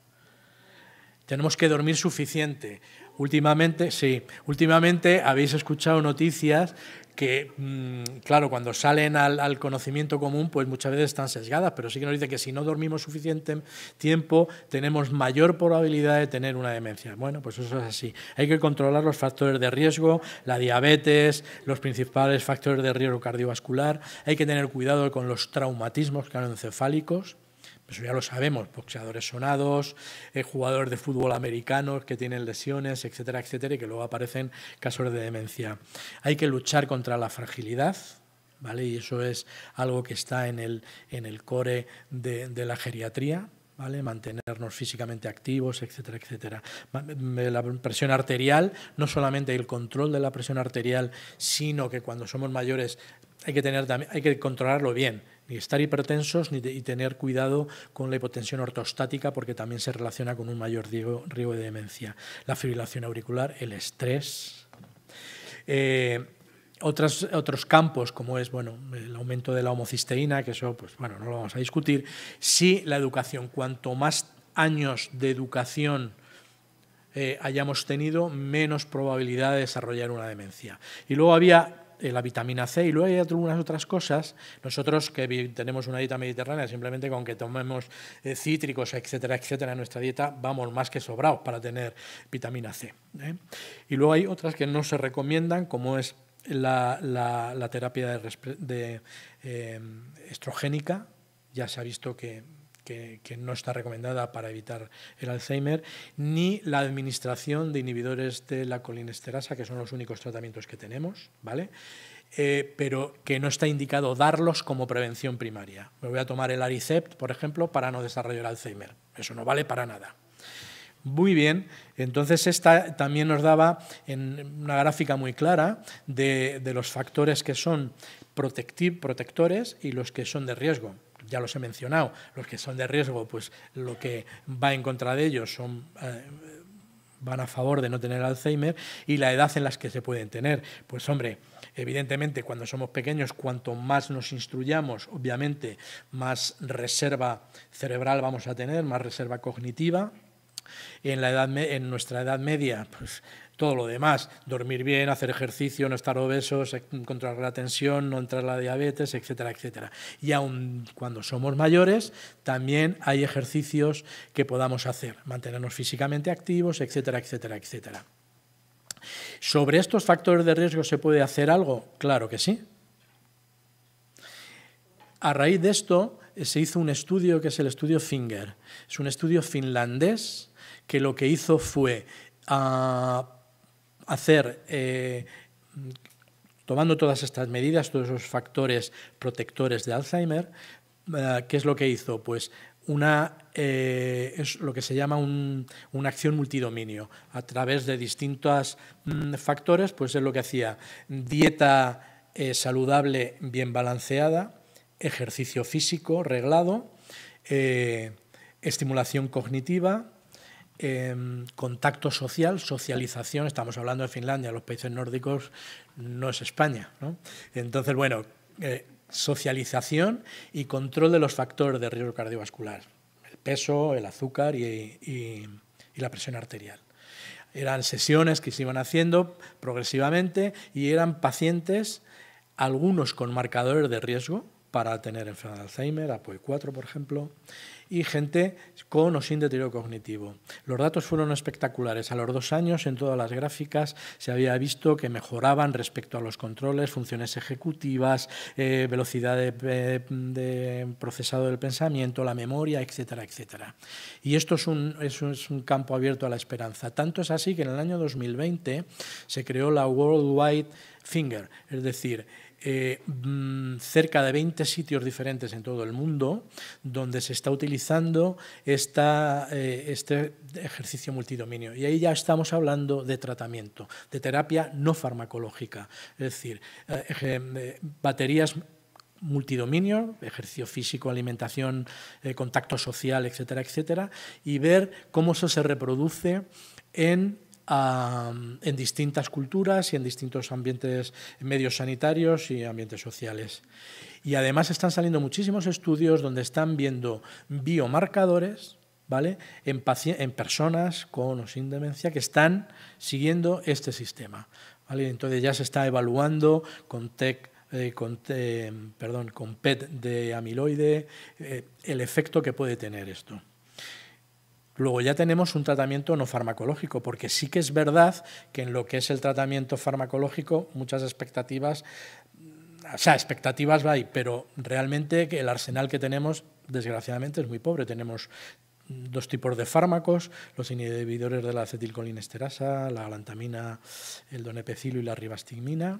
Tenemos que dormir suficiente. Últimamente, sí, últimamente habéis escuchado noticias que, mm, claro, cuando salen al, conocimiento común, pues muchas veces están sesgadas, pero sí que nos dice que si no dormimos suficiente tiempo, tenemos mayor probabilidad de tener una demencia. Bueno, pues eso es así. Hay que controlar los factores de riesgo, la diabetes, los principales factores de riesgo cardiovascular, hay que tener cuidado con los traumatismos cranoencefálicos, eso ya lo sabemos, boxeadores sonados, eh, jugadores de fútbol americanos que tienen lesiones, etcétera, etcétera, y que luego aparecen casos de demencia. Hay que luchar contra la fragilidad, ¿vale? Y eso es algo que está en el, en el core de, la geriatría, ¿Vale? mantenernos físicamente activos, etcétera, etcétera. La presión arterial, no solamente el control de la presión arterial, sino que cuando somos mayores hay que, tener, hay que controlarlo bien ni estar hipertensos y tener cuidado con la hipotensión ortostática porque también se relaciona con un mayor riesgo de demencia. La fibrilación auricular, el estrés. Eh, otros campos, como es bueno, el aumento de la homocisteína, que eso pues, bueno, no lo vamos a discutir, sí la educación. Cuanto más años de educación eh, hayamos tenido, menos probabilidad de desarrollar una demencia. Y luego había la vitamina C y luego hay algunas otras cosas. Nosotros que tenemos una dieta mediterránea, simplemente con que tomemos eh, cítricos, etcétera, etcétera, en nuestra dieta, vamos más que sobrados para tener vitamina C. ¿eh? Y luego hay otras que no se recomiendan, como es la, terapia de eh, estrogénica. Ya se ha visto que que, no está recomendada para evitar el Alzheimer, ni la administración de inhibidores de la colinesterasa, que son los únicos tratamientos que tenemos, ¿vale? Eh, pero que no está indicado darlos como prevención primaria. Me voy a tomar el Aricept, por ejemplo, para no desarrollar Alzheimer. Eso no vale para nada. Muy bien, entonces esta también nos daba una gráfica muy clara de los factores que son protectores y los que son de riesgo ya los he mencionado, los que son de riesgo, pues lo que va en contra de ellos son... Eh, van a favor de no tener Alzheimer y la edad en las que se pueden tener. Pues hombre, evidentemente cuando somos pequeños, cuanto más nos instruyamos, obviamente más reserva cerebral vamos a tener, más reserva cognitiva. En, la edad, en nuestra edad media, pues todo lo demás, dormir bien, hacer ejercicio, no estar obesos, eh, controlar la tensión, no entrar la diabetes, etcétera, etcétera. Y aun cuando somos mayores, también hay ejercicios que podamos hacer, mantenernos físicamente activos, etcétera, etcétera, etcétera. ¿Sobre estos factores de riesgo se puede hacer algo? Claro que sí. A raíz de esto eh, se hizo un estudio que es el estudio Finger. Es un estudio finlandés que lo que hizo fue ah, hacer, eh, tomando todas estas medidas, todos esos factores protectores de Alzheimer, eh, ¿qué es lo que hizo? Pues una, eh, es lo que se llama una acción multidominio. A través de distintos mm, factores, pues es lo que hacía dieta saludable, bien balanceada, ejercicio físico reglado, estimulación cognitiva, Em, contacto social, socialización, estamos hablando de Finlandia, los países nórdicos no es España. Entonces, bueno, eh, socialización y control de los factores de riesgo cardiovascular, el peso, el azúcar y la presión arterial. Eran sesiones que se iban haciendo progresivamente y eran pacientes, algunos con marcadores de riesgo, para tener enfermedad de Alzheimer, APOE4, por ejemplo, y gente con o sin deterioro cognitivo. Los datos fueron espectaculares. A los dos años, en todas las gráficas, se había visto que mejoraban respecto a los controles, funciones ejecutivas, eh, velocidad eh, de, procesado del pensamiento, la memoria, etcétera, etcétera. Y esto es un, es un campo abierto a la esperanza. Tanto es así que en el año 2020 se creó la Worldwide Finger, es decir, eh, mm, cerca de 20 sitios diferentes en todo el mundo donde se está utilizando eh, este ejercicio multidominio. Y ahí ya estamos hablando de tratamiento, de terapia no farmacológica, es decir, eh, baterías multidominio, ejercicio físico, alimentación, contacto social, etcétera, etcétera, y ver cómo eso se reproduce en en distintas culturas y en distintos ambientes, medios sanitarios y ambientes sociales. Y además están saliendo muchísimos estudios donde están viendo biomarcadores ¿vale? en, personas con o sin demencia que están siguiendo este sistema. ¿vale? Entonces ya se está evaluando con e eh, e, PET e de amiloide, eh, el efecto que puede tener esto. Luego ya tenemos un tratamiento no farmacológico, porque sí que es verdad que en lo que es el tratamiento farmacológico muchas expectativas, o sea, expectativas hay, pero realmente el arsenal que tenemos desgraciadamente es muy pobre. Tenemos dos tipos de fármacos, los inhibidores de la acetilcolinesterasa, la galantamina, el donepecilo y la ribastigmina,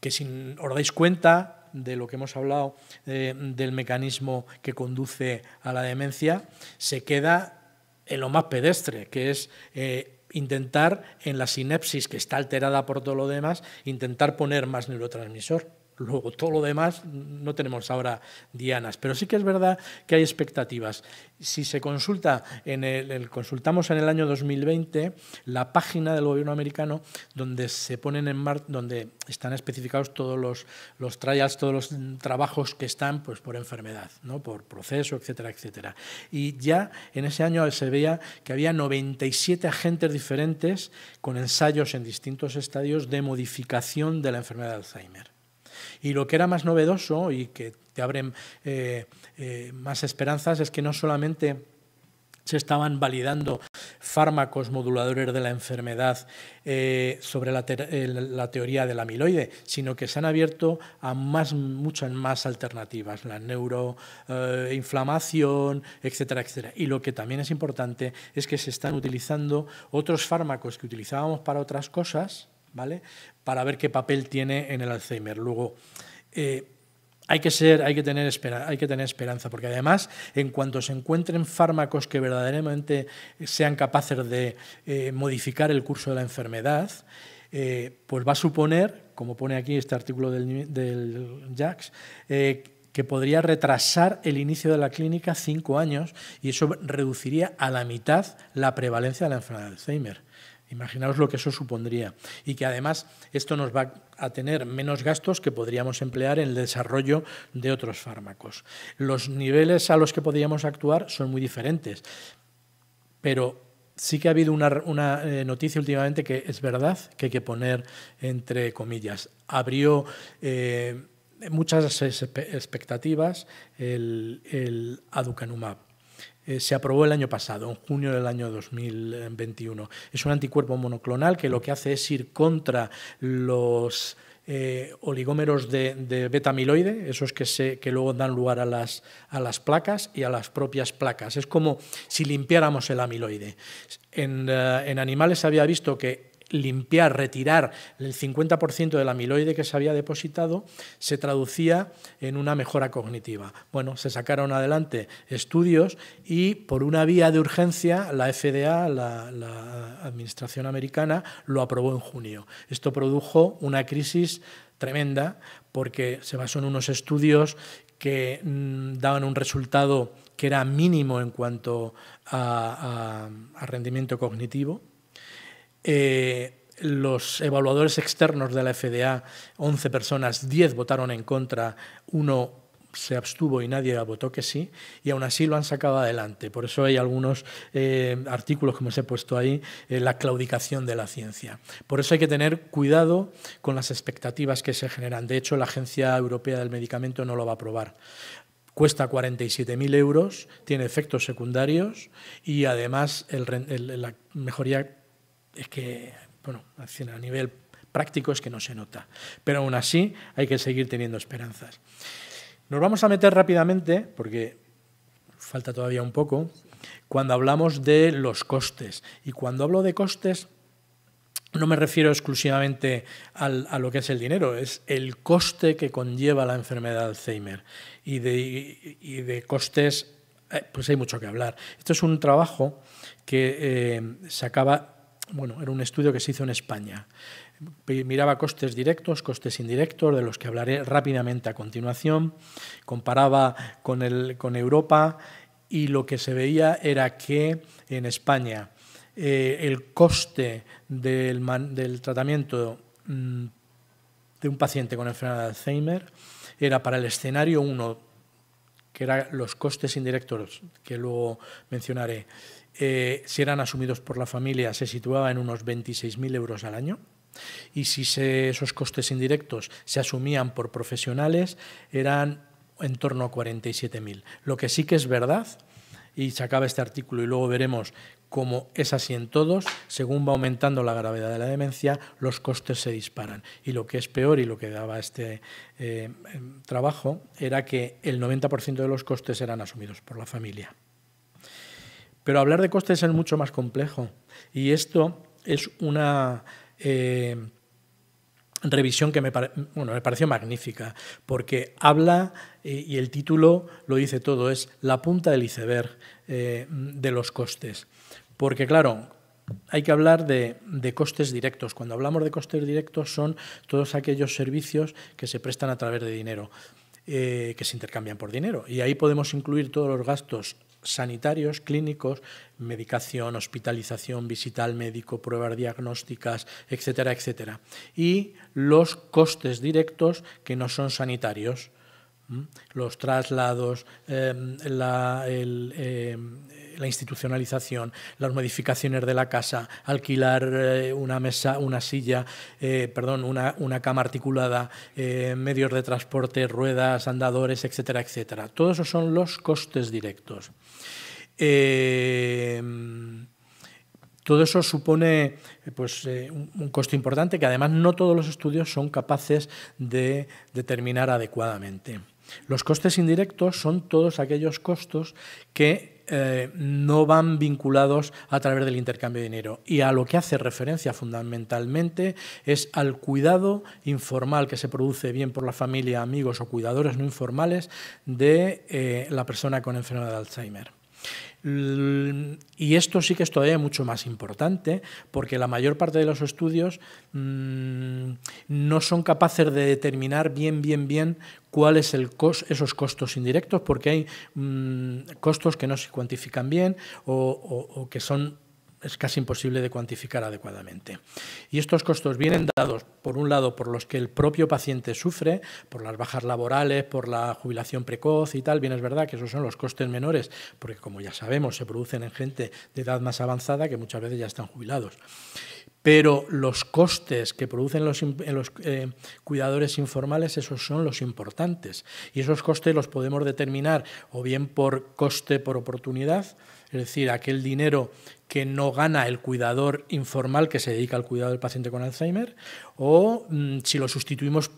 que si os dais cuenta de lo que hemos hablado eh, del mecanismo que conduce a la demencia, se queda en lo más pedestre, que es eh, intentar en la sinapsis que está alterada por todo lo demás, intentar poner más neurotransmisor. Luego, todo lo demás no tenemos ahora dianas, pero sí que es verdad que hay expectativas. Si se consulta, consultamos en el año 2020 la página del gobierno americano donde se ponen en donde están especificados todos los, trials, todos los trabajos que están pues, por enfermedad, ¿no? por proceso, etcétera, etcétera. Y ya en ese año se veía que había 97 agentes diferentes con ensayos en distintos estadios de modificación de la enfermedad de Alzheimer. Y lo que era más novedoso y que te abren eh, eh, más esperanzas es que no solamente se estaban validando fármacos moduladores de la enfermedad eh, sobre la, la, teoría del amiloide, sino que se han abierto a más, muchas más alternativas, la neuroinflamación, etcétera, etcétera. Y lo que también es importante es que se están utilizando otros fármacos que utilizábamos para otras cosas, ¿vale? Para ver qué papel tiene en el Alzheimer. Luego, eh, hay que, hay, tener hay que tener esperanza, porque además, en cuanto se encuentren fármacos que verdaderamente sean capaces de eh, modificar el curso de la enfermedad, eh, pues va a suponer, como pone aquí este artículo del, JAX, que podría retrasar el inicio de la clínica cinco años y eso reduciría a la mitad la prevalencia de la enfermedad de Alzheimer. Imaginaos lo que eso supondría. Y que además esto nos va a tener menos gastos que podríamos emplear en el desarrollo de otros fármacos. Los niveles a los que podríamos actuar son muy diferentes. Pero sí que ha habido una, eh, noticia últimamente que es verdad que hay que poner entre comillas. Abrió eh, muchas expectativas el aducanumab eh, se aprobó el año pasado, en junio del año 2021. Es un anticuerpo monoclonal que lo que hace es ir contra los... Eh, oligómeros de, beta amiloide, esos que, se, que luego dan lugar a las, a las, placas y a las propias placas. Es como si limpiáramos el amiloide. En, eh, en animales había visto que limpiar, retirar el 50% del amiloide que se había depositado, se traducía en una mejora cognitiva. Bueno, se sacaron adelante estudios y por una vía de urgencia la FDA, la, Administración Americana, lo aprobó en junio. Esto produjo una crisis tremenda porque se basó en unos estudios que mm, daban un resultado que era mínimo en cuanto a rendimiento cognitivo eh, los evaluadores externos de la FDA, 11 personas, 10 votaron en contra, uno se abstuvo y nadie votó que sí, y aún así lo han sacado adelante. Por eso hay algunos eh, artículos, como os he puesto ahí, eh, la claudicación de la ciencia. Por eso hay que tener cuidado con las expectativas que se generan. De hecho, la Agencia Europea del Medicamento no lo va a aprobar cuesta 47.000 euros, tiene efectos secundarios y además la mejoría es que, bueno, a nivel práctico es que no se nota. Pero aún así hay que seguir teniendo esperanzas. Nos vamos a meter rápidamente, porque falta todavía un poco, cuando hablamos de los costes. Y cuando hablo de costes, no me refiero exclusivamente a lo que es el dinero, es el coste que conlleva la enfermedad de Alzheimer y de, de costes, eh, pues hay mucho que hablar. Esto es un trabajo que eh, se acaba bueno, era un estudio que se hizo en España. Miraba costes directos, costes indirectos, de los que hablaré rápidamente a continuación. Comparaba con, el, con Europa y lo que se veía era que en España eh, el coste del, tratamiento mm, de un paciente con enfermedad de Alzheimer era para el escenario 1, que eran los costes indirectos, que luego mencionaré, eh, si eran asumidos por la familia, se situaba en unos 26.000 euros al año. Y si esos costes indirectos se asumían por profesionales, eran en torno a 47.000. Lo que sí que es verdad, y se acaba este artículo y luego veremos cómo es así en todos, según va aumentando la gravedad de la demencia, los costes se disparan. Y lo que es peor y lo que daba este eh, trabajo era que el 90% de los costes eran asumidos por la familia. Pero hablar de costes es mucho más complejo y esto es una... Eh, revisión que me, me, pareció magnífica, porque habla, eh, y el título lo dice todo, es la punta del iceberg eh, de los costes. Porque claro, hay que hablar de, costes directos. Cuando hablamos de costes directos son todos aquellos servicios que se prestan a través de dinero. que se intercambian por dinero. Y ahí podemos incluir todos los gastos sanitarios, clínicos, medicación, hospitalización, visita al médico, pruebas diagnósticas, etcétera, etcétera. Y los costes directos que no son sanitarios, los traslados, em, em, la, institucionalización, las modificaciones de la casa, alquilar eh, una mesa, una silla, eh, perdón, una, cama articulada, eh, medios de transporte, ruedas, andadores, etcétera, etcétera. Todos esos son los costes directos. Em, todo eso supone pues, un coste importante que además no todos los estudios son capaces de determinar adecuadamente. Los costes indirectos son todos aquellos costos que eh, no van vinculados a través del intercambio de dinero. Y a lo que hace referencia fundamentalmente es al cuidado informal que se produce bien por la familia, amigos o cuidadores no informales de eh, la persona con enfermedad de Alzheimer. Y esto sí que es todavía mucho más importante, porque la mayor parte de los estudios mm, no son capaces de determinar bien, bien, bien cuáles son esos costos indirectos, porque hay mm, costos que no se cuantifican bien o que son es casi imposible de cuantificar adecuadamente. Y estos costos vienen dados, por un lado, por los que el propio paciente sufre, por las bajas laborales, por la jubilación precoz y tal. Bien, es verdad que esos son los costes menores, porque como ya sabemos, se producen en gente de edad más avanzada que muchas veces ya están jubilados. Pero los costes que producen los, eh, cuidadores informales, esos son los importantes. Y esos costes los podemos determinar o bien por coste por oportunidad, es decir, aquel dinero que no gana el cuidador informal que se dedica al cuidado del paciente con Alzheimer, o mm, si lo sustituimos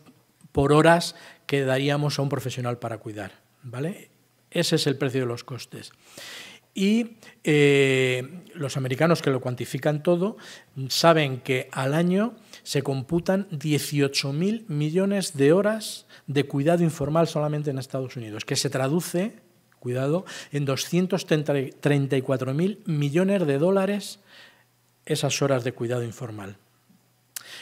por horas que daríamos a un profesional para cuidar. ¿vale? Ese es el precio de los costes. Y eh, los americanos que lo cuantifican todo mm, saben que al año se computan 18.000 millones de horas de cuidado informal solamente en Estados Unidos, que se traduce cuidado, en 234.000 millones de dólares esas horas de cuidado informal.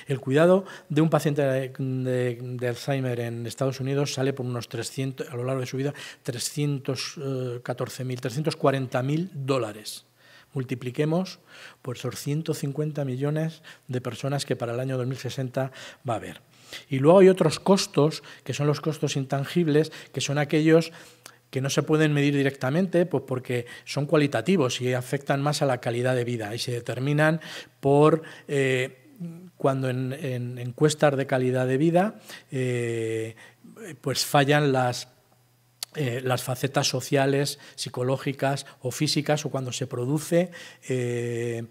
El cuidado de un paciente de, Alzheimer en Estados Unidos sale por unos 300, a lo largo de su vida, 314.000, 340.000 eh, dólares. Multipliquemos por esos 150 millones de personas que para el año 2060 va a haber. Y luego hay otros costos, que son los costos intangibles, que son aquellos que no se pueden medir directamente pues porque son cualitativos y afectan más a la calidad de vida y se determinan por... Eh, cuando en, encuestas de calidad de vida eh, pues fallan eh, las facetas sociales, psicológicas o físicas, o cuando se produce mm,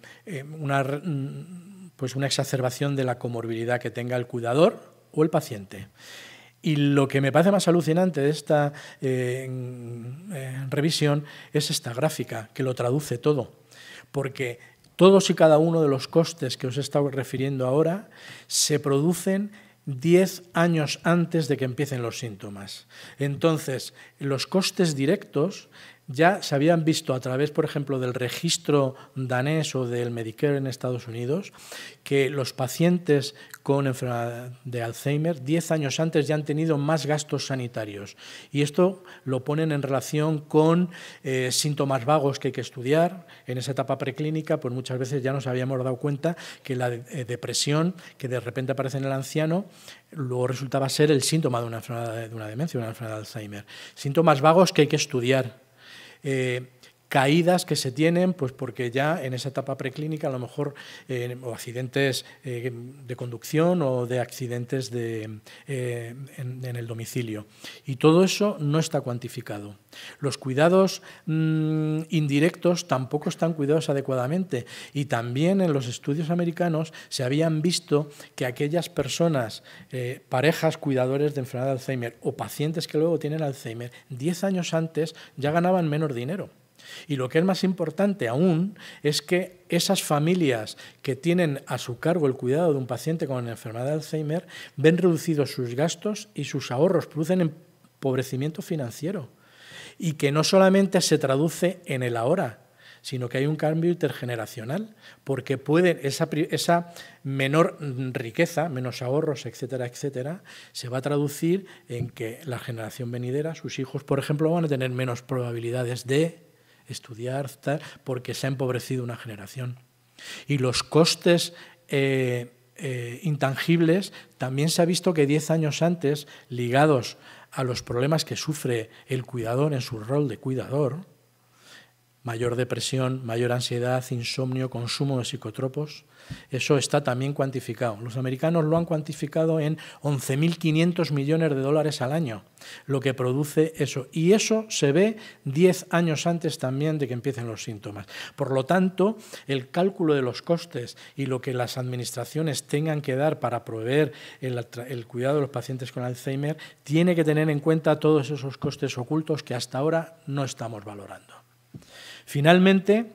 pues una exacerbación de la comorbilidad que tenga el cuidador o el paciente. Y lo que me parece más alucinante de esta eh, revisión es esta gráfica, que lo traduce todo, porque todos y cada uno de los costes que os he estado refiriendo ahora se producen 10 años antes de que empiecen los síntomas. Entonces, los costes directos ya se habían visto a través, por ejemplo, del registro danés o del Medicare en Estados Unidos, que los pacientes con enfermedad de Alzheimer 10 años antes ya han tenido más gastos sanitarios. Y esto lo ponen en relación con eh, síntomas vagos que hay que estudiar. En esa etapa preclínica, pues muchas veces ya nos habíamos dado cuenta que la eh, depresión que de repente aparece en el anciano luego resultaba ser el síntoma de una, enfermedad, de una demencia, una enfermedad de Alzheimer. Síntomas vagos que hay que estudiar eh, caídas que se tienen, pues porque ya en esa etapa preclínica a lo mejor eh, o accidentes eh, de conducción o de accidentes eh, en, el domicilio. Y todo eso no está cuantificado. Los cuidados mm, indirectos tampoco están cuidados adecuadamente y también en los estudios americanos se habían visto que aquellas personas, parejas cuidadores de enfermedad de Alzheimer o pacientes que luego tienen Alzheimer, 10 años antes ya ganaban menos dinero. Y lo que es más importante aún es que esas familias que tienen a su cargo el cuidado de un paciente con enfermedad de Alzheimer ven reducidos sus gastos y sus ahorros, producen empobrecimiento financiero. Y que no solamente se traduce en el ahora, sino que hay un cambio intergeneracional, porque puede esa, esa, menor riqueza, menos ahorros, etcétera, etcétera, se va a traducir en que la generación venidera, sus hijos, por ejemplo, van a tener menos probabilidades de estudiar, porque se ha empobrecido una generación. Y los costes eh, eh, intangibles también se ha visto que diez años antes, ligados a los problemas que sufre el cuidador en su rol de cuidador, mayor depresión, mayor ansiedad, insomnio, consumo de psicotropos. Eso está también cuantificado. Los americanos lo han cuantificado en 11.500 millones de dólares al año, lo que produce eso. Y eso se ve 10 años antes también de que empiecen los síntomas. Por lo tanto, el cálculo de los costes y lo que las administraciones tengan que dar para proveer el, el cuidado de los pacientes con Alzheimer tiene que tener en cuenta todos esos costes ocultos que hasta ahora no estamos valorando. Finalmente,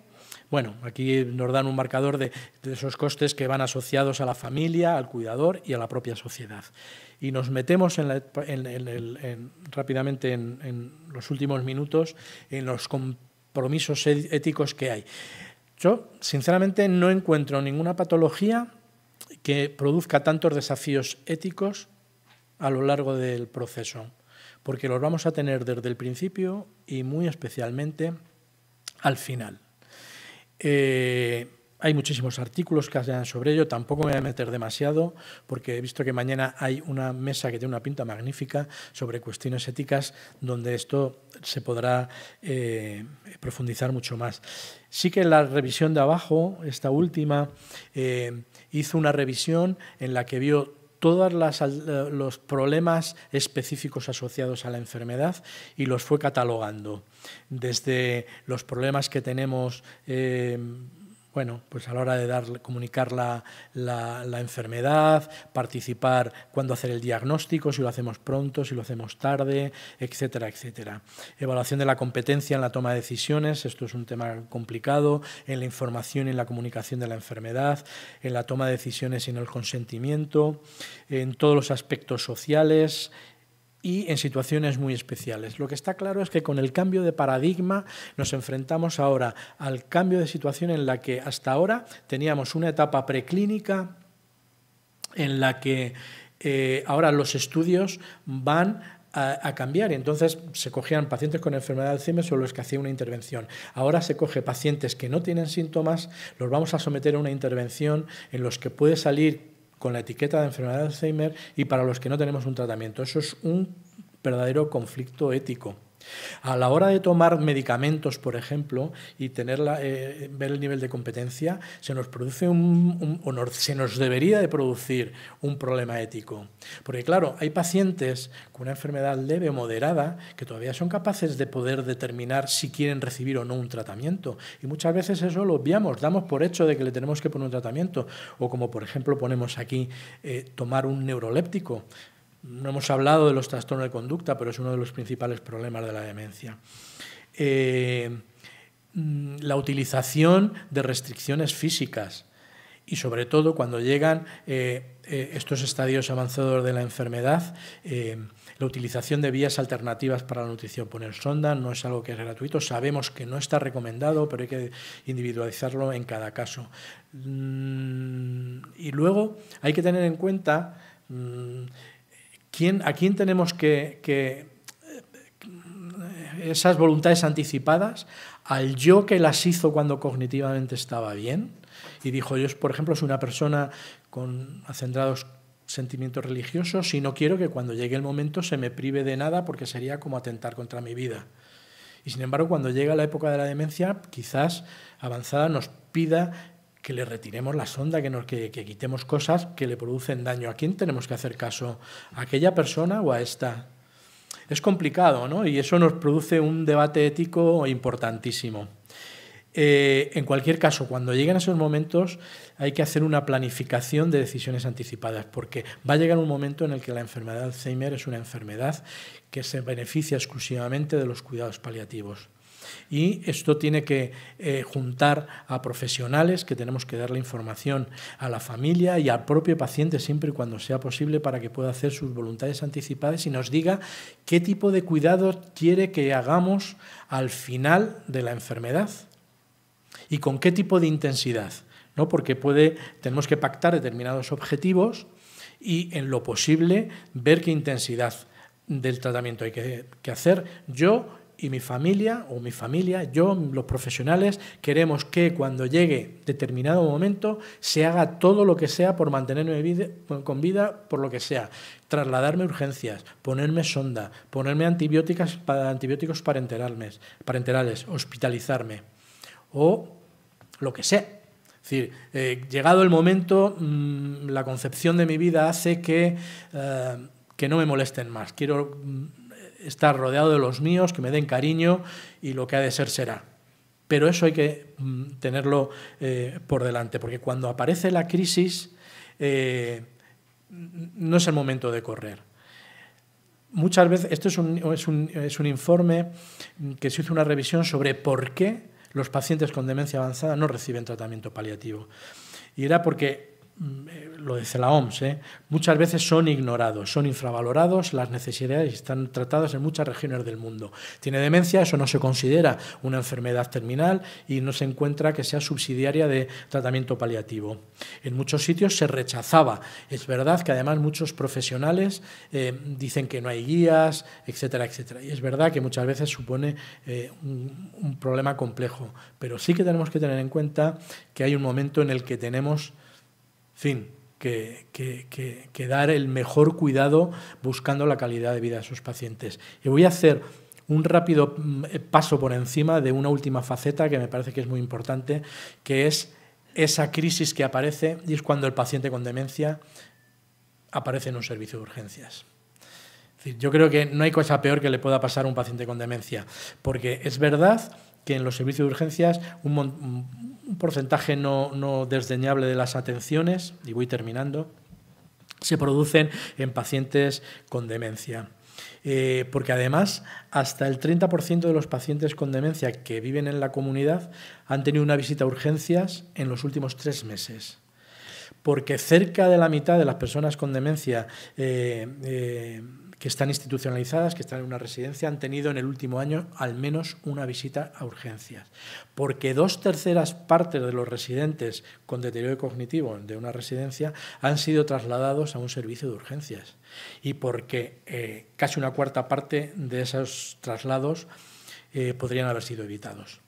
bueno, aquí nos dan un marcador de, esos costes que van asociados a la familia, al cuidador y a la propia sociedad. Y nos metemos rápidamente en, los últimos minutos en los compromisos e, éticos que hay. Yo, sinceramente, no encuentro ninguna patología que produzca tantos desafíos éticos a lo largo del proceso, porque los vamos a tener desde el principio y muy especialmente al final. Eh, hay muchísimos artículos que hayan sobre ello, tampoco me voy a meter demasiado porque he visto que mañana hay una mesa que tiene una pinta magnífica sobre cuestiones éticas donde esto se podrá eh, profundizar mucho más. Sí que la revisión de abajo, esta última, eh, hizo una revisión en la que vio todos eh, los problemas específicos asociados a la enfermedad y los fue catalogando, desde los problemas que tenemos eh, bueno, pues a la hora de comunicar la, la, enfermedad, participar cuando hacer el diagnóstico, si lo hacemos pronto, si lo hacemos tarde, etcétera, etcétera. Evaluación de la competencia en la toma de decisiones, esto es un tema complicado, en la información y en la comunicación de la enfermedad, en la toma de decisiones y en el consentimiento, en todos los aspectos sociales, y en situaciones muy especiales. Lo que está claro es que con el cambio de paradigma nos enfrentamos ahora al cambio de situación en la que hasta ahora teníamos una etapa preclínica en la que eh, ahora los estudios van a, cambiar. Y entonces se cogían pacientes con enfermedad de Alzheimer sobre los que hacía una intervención. Ahora se coge pacientes que no tienen síntomas, los vamos a someter a una intervención en los que puede salir con la etiqueta de enfermedad de Alzheimer y para los que no tenemos un tratamiento. Eso es un verdadero conflicto ético. A la hora de tomar medicamentos, por ejemplo, y tener eh, ver el nivel de competencia, se nos produce un, debería de producir un problema ético. Porque claro, hay pacientes con una enfermedad leve o moderada que todavía son capaces de poder determinar si quieren recibir o no un tratamiento. Y muchas veces eso lo obviamos, damos por hecho de que le tenemos que poner un tratamiento. O como por ejemplo ponemos aquí, eh, tomar un neuroléptico. No hemos hablado de los trastornos de conducta, pero es uno de los principales problemas de la demencia. Eh, mm, la utilización de restricciones físicas y sobre todo cuando llegan eh, eh, estos estadios avanzados de la enfermedad, la utilización de vías alternativas para la nutrición, poner sonda, no es algo que es gratuito, sabemos que no está recomendado, pero hay que individualizarlo en cada caso. Mm, y luego hay que tener en cuenta mm, ¿a quién tenemos que, eh, esas voluntades anticipadas al yo que las hizo cuando cognitivamente estaba bien. Y dijo, yo, por ejemplo, soy una persona con acendrados sentimientos religiosos y no quiero que cuando llegue el momento se me prive de nada porque sería como atentar contra mi vida. Y sin embargo, cuando llega la época de la demencia, quizás avanzada nos pida que le retiremos la sonda, que, quitemos cosas que le producen daño. ¿A quién tenemos que hacer caso? ¿A aquella persona o a esta? Es complicado, ¿no? Y eso nos produce un debate ético importantísimo. Eh, en cualquier caso, cuando lleguen esos momentos hay que hacer una planificación de decisiones anticipadas, porque va a llegar un momento en el que la enfermedad de Alzheimer es una enfermedad que se beneficia exclusivamente de los cuidados paliativos. Y esto tiene que eh, juntar a profesionales que tenemos que dar la información a la familia y al propio paciente siempre y cuando sea posible para que pueda hacer sus voluntades anticipadas y nos diga qué tipo de cuidado quiere que hagamos al final de la enfermedad y con qué tipo de intensidad. ¿no? Porque puede, tenemos que pactar determinados objetivos y en lo posible ver qué intensidad del tratamiento hay que, que hacer. Yo y mi familia o mi familia, yo, los profesionales, queremos que cuando llegue determinado momento se haga todo lo que sea por mantenerme con vida, por lo que sea. Trasladarme urgencias, ponerme sonda, ponerme antibióticas, antibióticos para parenterales hospitalizarme o lo que sea. Es decir, eh, llegado el momento, mm, la concepción de mi vida hace que, eh, que no me molesten más. Quiero... Mm, estar rodeado de los míos, que me den cariño y lo que ha de ser será. Pero eso hay que mm, tenerlo eh, por delante, porque cuando aparece la crisis eh, no es el momento de correr. Muchas veces, esto es un, es, un, es un informe mm, que se hizo una revisión sobre por qué los pacientes con demencia avanzada no reciben tratamiento paliativo. Y era porque Mm, eh, lo dice la OMS, ¿eh? muchas veces son ignorados, son infravalorados, las necesidades están tratadas en muchas regiones del mundo. Tiene demencia, eso no se considera una enfermedad terminal y no se encuentra que sea subsidiaria de tratamiento paliativo. En muchos sitios se rechazaba. Es verdad que además muchos profesionales eh, dicen que no hay guías, etcétera, etcétera. Y es verdad que muchas veces supone un problema complejo, pero sí que tenemos que tener en cuenta que hay un momento en el que tenemos fin, que, que, dar el mejor cuidado buscando la calidad de vida de sus pacientes. Y voy a hacer un rápido mm, eh, paso por encima de una última faceta que me parece que es muy importante, que es esa crisis que aparece y es cuando el paciente con demencia aparece en un servicio de urgencias. yo creo que no hay cosa peor que le pueda pasar a un paciente con demencia, porque es verdad que en los servicios de urgencias un, porcentaje no, desdeñable de las atenciones, y voy terminando, se producen en pacientes con demencia. Eh, porque además hasta el 30% de los pacientes con demencia que viven en la comunidad han tenido una visita a urgencias en los últimos tres meses. Porque cerca de la mitad de las personas con demencia eh, eh, que están institucionalizadas, que están en una residencia, han tenido en el último año al menos una visita a urgencias. Porque dos terceras partes de los residentes con deterioro cognitivo de una residencia han sido trasladados a un servicio de urgencias. Y porque eh, casi una cuarta parte de esos traslados eh, podrían haber sido evitados.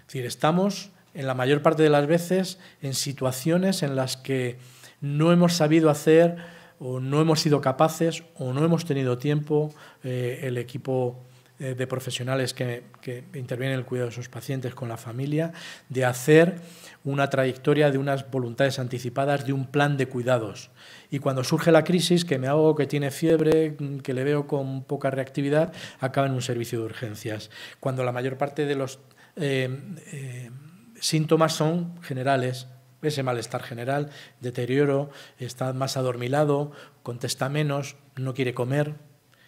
Es decir, estamos en la mayor parte de las veces en situaciones en las que no hemos sabido hacer o no hemos sido capaces o no hemos tenido tiempo eh, el equipo eh, de profesionales que, que intervienen en el cuidado de sus pacientes con la familia, de hacer una trayectoria de unas voluntades anticipadas de un plan de cuidados. Y cuando surge la crisis, que me hago, que tiene fiebre, que le veo con poca reactividad, acaba en un servicio de urgencias. Cuando la mayor parte de los eh, síntomas son generales, ese malestar general, deterioro, está más adormilado, contesta menos, no quiere comer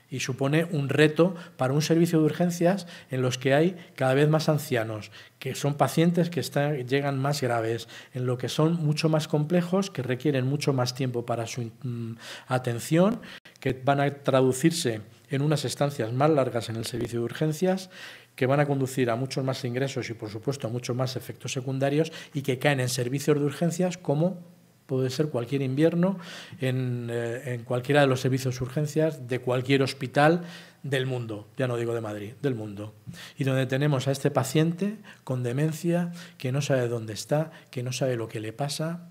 y supone un reto para un servicio de urgencias en los que hay cada vez más ancianos, que son pacientes que llegan más graves, en lo que son mucho más complejos, que requieren mucho más tiempo para su mm, atención, que van a traducirse en unas estancias más largas en el servicio de urgencias que van a conducir a muchos más ingresos y, por supuesto, a muchos más efectos secundarios y que caen en servicios de urgencias como puede ser cualquier invierno, eh, en, cualquiera de los servicios de urgencias de cualquier hospital del mundo, ya no digo de Madrid, del mundo. Y donde tenemos a este paciente con demencia que no sabe dónde está, que no sabe lo que le pasa.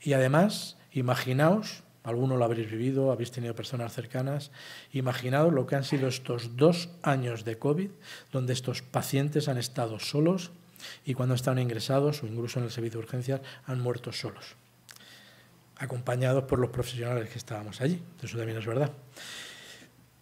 Y además, imaginaos alguno lo habréis vivido, habéis tenido personas cercanas, imaginaos lo que han sido estos dos años de COVID, donde estos pacientes han estado solos y cuando están ingresados o incluso en el servicio de urgencias han muerto solos, acompañados por los profesionales que estábamos allí, eso también es verdad.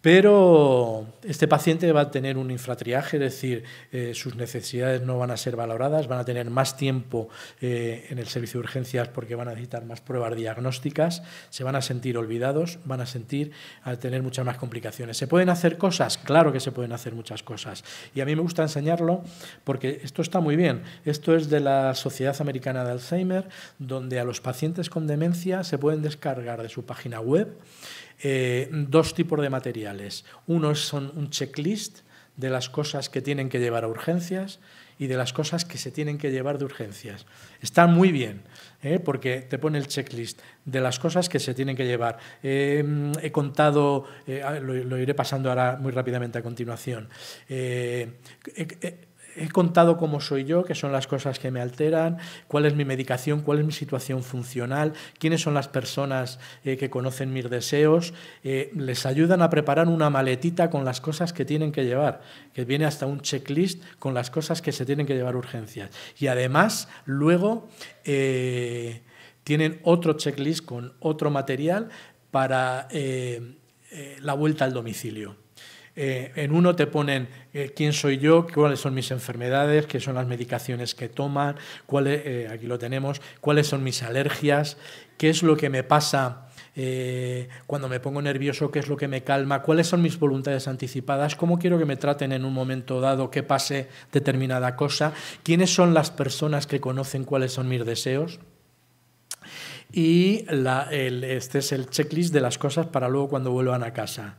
Pero este paciente va a tener un infratriaje, es decir, eh, sus necesidades no van a ser valoradas, van a tener más tiempo eh, en el servicio de urgencias porque van a necesitar más pruebas diagnósticas, se van a sentir olvidados, van a sentir, a tener muchas más complicaciones. ¿Se pueden hacer cosas? Claro que se pueden hacer muchas cosas. Y a mí me gusta enseñarlo porque esto está muy bien. Esto es de la Sociedad Americana de Alzheimer, donde a los pacientes con demencia se pueden descargar de su página web eh, dos tipos de materiales. Uno son un checklist de las cosas que tienen que llevar a urgencias y de las cosas que se tienen que llevar de urgencias. Está muy bien, ¿eh? porque te pone el checklist de las cosas que se tienen que llevar. Eh, mm, he contado, ah, lo, iré pasando ahora muy rápidamente a continuación he contado cómo soy yo, qué son las cosas que me alteran, cuál es mi medicación, cuál es mi situación funcional, quiénes son las personas eh, que conocen mis deseos. Eh, les ayudan a preparar una maletita con las cosas que tienen que llevar, que viene hasta un checklist con las cosas que se tienen que llevar urgencias. Y además, luego eh, tienen otro checklist con otro material para la vuelta al domicilio. Eh, en uno te ponen eh, quién soy yo, cuáles son mis enfermedades, qué son las medicaciones que toman, cuál, eh, aquí lo tenemos, cuáles son mis alergias, qué es lo que me pasa cuando me pongo nervioso, qué es lo que me calma, cuáles son mis voluntades anticipadas, cómo quiero que me traten en un momento dado, que pase determinada cosa, quiénes son las personas que conocen cuáles son mis deseos. Y este es el checklist de las cosas para luego cuando vuelvan a casa.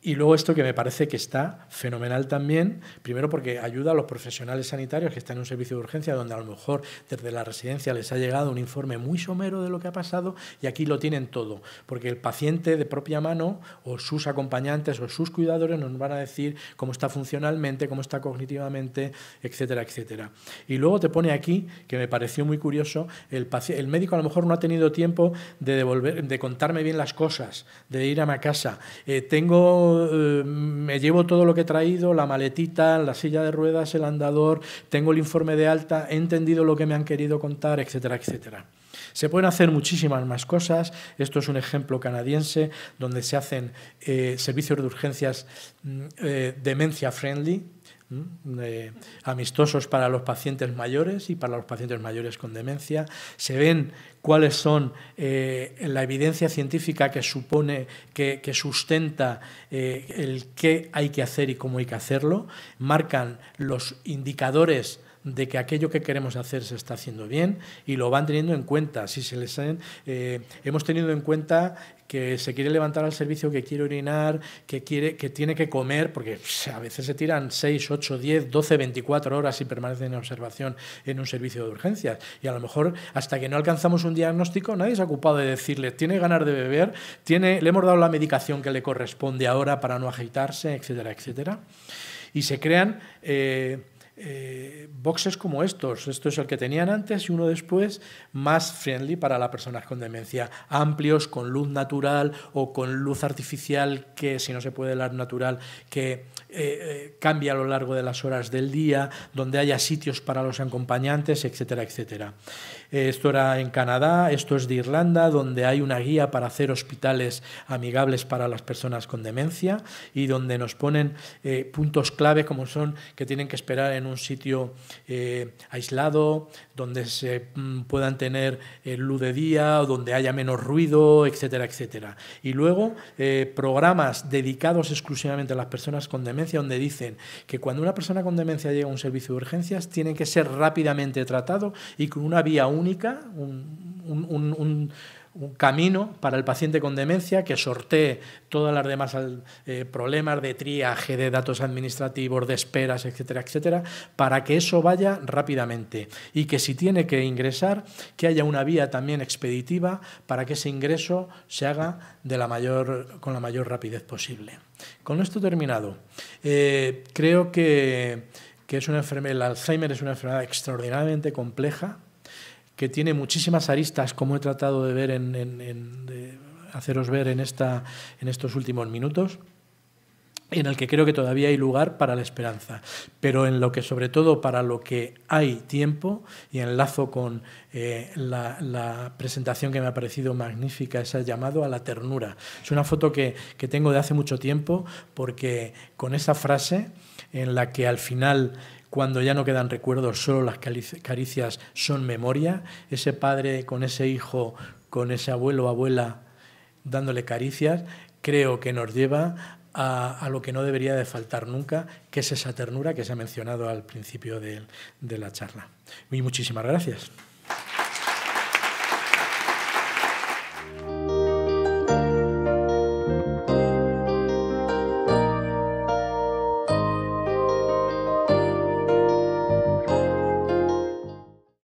Y luego esto que me parece que está fenomenal también, primero porque ayuda a los profesionales sanitarios que están en un servicio de urgencia donde a lo mejor desde la residencia les ha llegado un informe muy somero de lo que ha pasado y aquí lo tienen todo, porque el paciente de propia mano o sus acompañantes o sus cuidadores nos van a decir cómo está funcionalmente, cómo está cognitivamente, etcétera, etcétera. Y luego te pone aquí, que me pareció muy curioso, el, el médico a lo mejor no ha tenido tiempo de, devolver, de contarme bien las cosas, de ir a mi casa. Eh, tengo eh, me llevo todo lo que he traído, la maletita, la silla de ruedas, el andador, tengo el informe de alta, he entendido lo que me han querido contar, etcétera, etcétera. Se pueden hacer muchísimas más cosas. Esto es un ejemplo canadiense donde se hacen eh, servicios de urgencias mm, eh, demencia friendly, eh, amistosos para los pacientes mayores y para los pacientes mayores con demencia. Se ven cuáles son eh, la evidencia científica que supone, que, sustenta eh, el qué hay que hacer y cómo hay que hacerlo. Marcan los indicadores de que aquello que queremos hacer se está haciendo bien y lo van teniendo en cuenta. Si se les hemos tenido en cuenta que se quiere levantar al servicio, que quiere orinar, que, quiere, que tiene que comer, porque a veces se tiran 6, 8, 10, 12, 24 horas y permanecen en observación en un servicio de urgencias. Y a lo mejor hasta que no alcanzamos un diagnóstico, nadie se ha ocupado de decirle, tiene ganas de beber, tiene, le hemos dado la medicación que le corresponde ahora para no agitarse, etcétera, etcétera. Y se crean... Eh, eh, boxes como estos. Esto es el que tenían antes y uno después, más friendly para las personas con demencia. Amplios, con luz natural o con luz artificial, que si no se puede dar natural, que eh, eh, cambia a lo largo de las horas del día, donde haya sitios para los acompañantes, etcétera, etcétera. Eh, esto era en Canadá, esto es de Irlanda, donde hay una guía para hacer hospitales amigables para las personas con demencia y donde nos ponen eh, puntos clave como son que tienen que esperar en un sitio eh, aislado, donde se mm, puedan tener luz de día, donde haya menos ruido, etcétera, etcétera. Y luego programas dedicados exclusivamente a las personas con demencia, donde dicen que cuando una persona con demencia llega a un servicio de urgencias, tiene que ser rápidamente tratado y con una vía única única, un, camino para el paciente con demencia que sortee todas las demás eh, problemas de triaje, de datos administrativos, de esperas, etcétera, etcétera, para que eso vaya rápidamente y que si tiene que ingresar, que haya una vía también expeditiva para que ese ingreso se haga de la mayor, con la mayor rapidez posible. Con esto terminado, eh, creo que, que es una enfermedad, el Alzheimer es una enfermedad extraordinariamente compleja, que tiene muchísimas aristas, como he tratado de ver en, haceros ver en, esta, en estos últimos minutos en el que creo que todavía hay lugar para la esperanza, pero en lo que sobre todo para lo que hay tiempo, y enlazo con eh, la, presentación que me ha parecido magnífica, ese llamado a la ternura. Es una foto que, que tengo de hace mucho tiempo, porque con esa frase en la que al final cuando ya no quedan recuerdos, solo las caricias son memoria, ese padre con ese hijo, con ese abuelo o abuela dándole caricias, creo que nos lleva a, lo que no debería de faltar nunca, que es esa ternura que se ha mencionado al principio de, la charla. muchísimas gracias.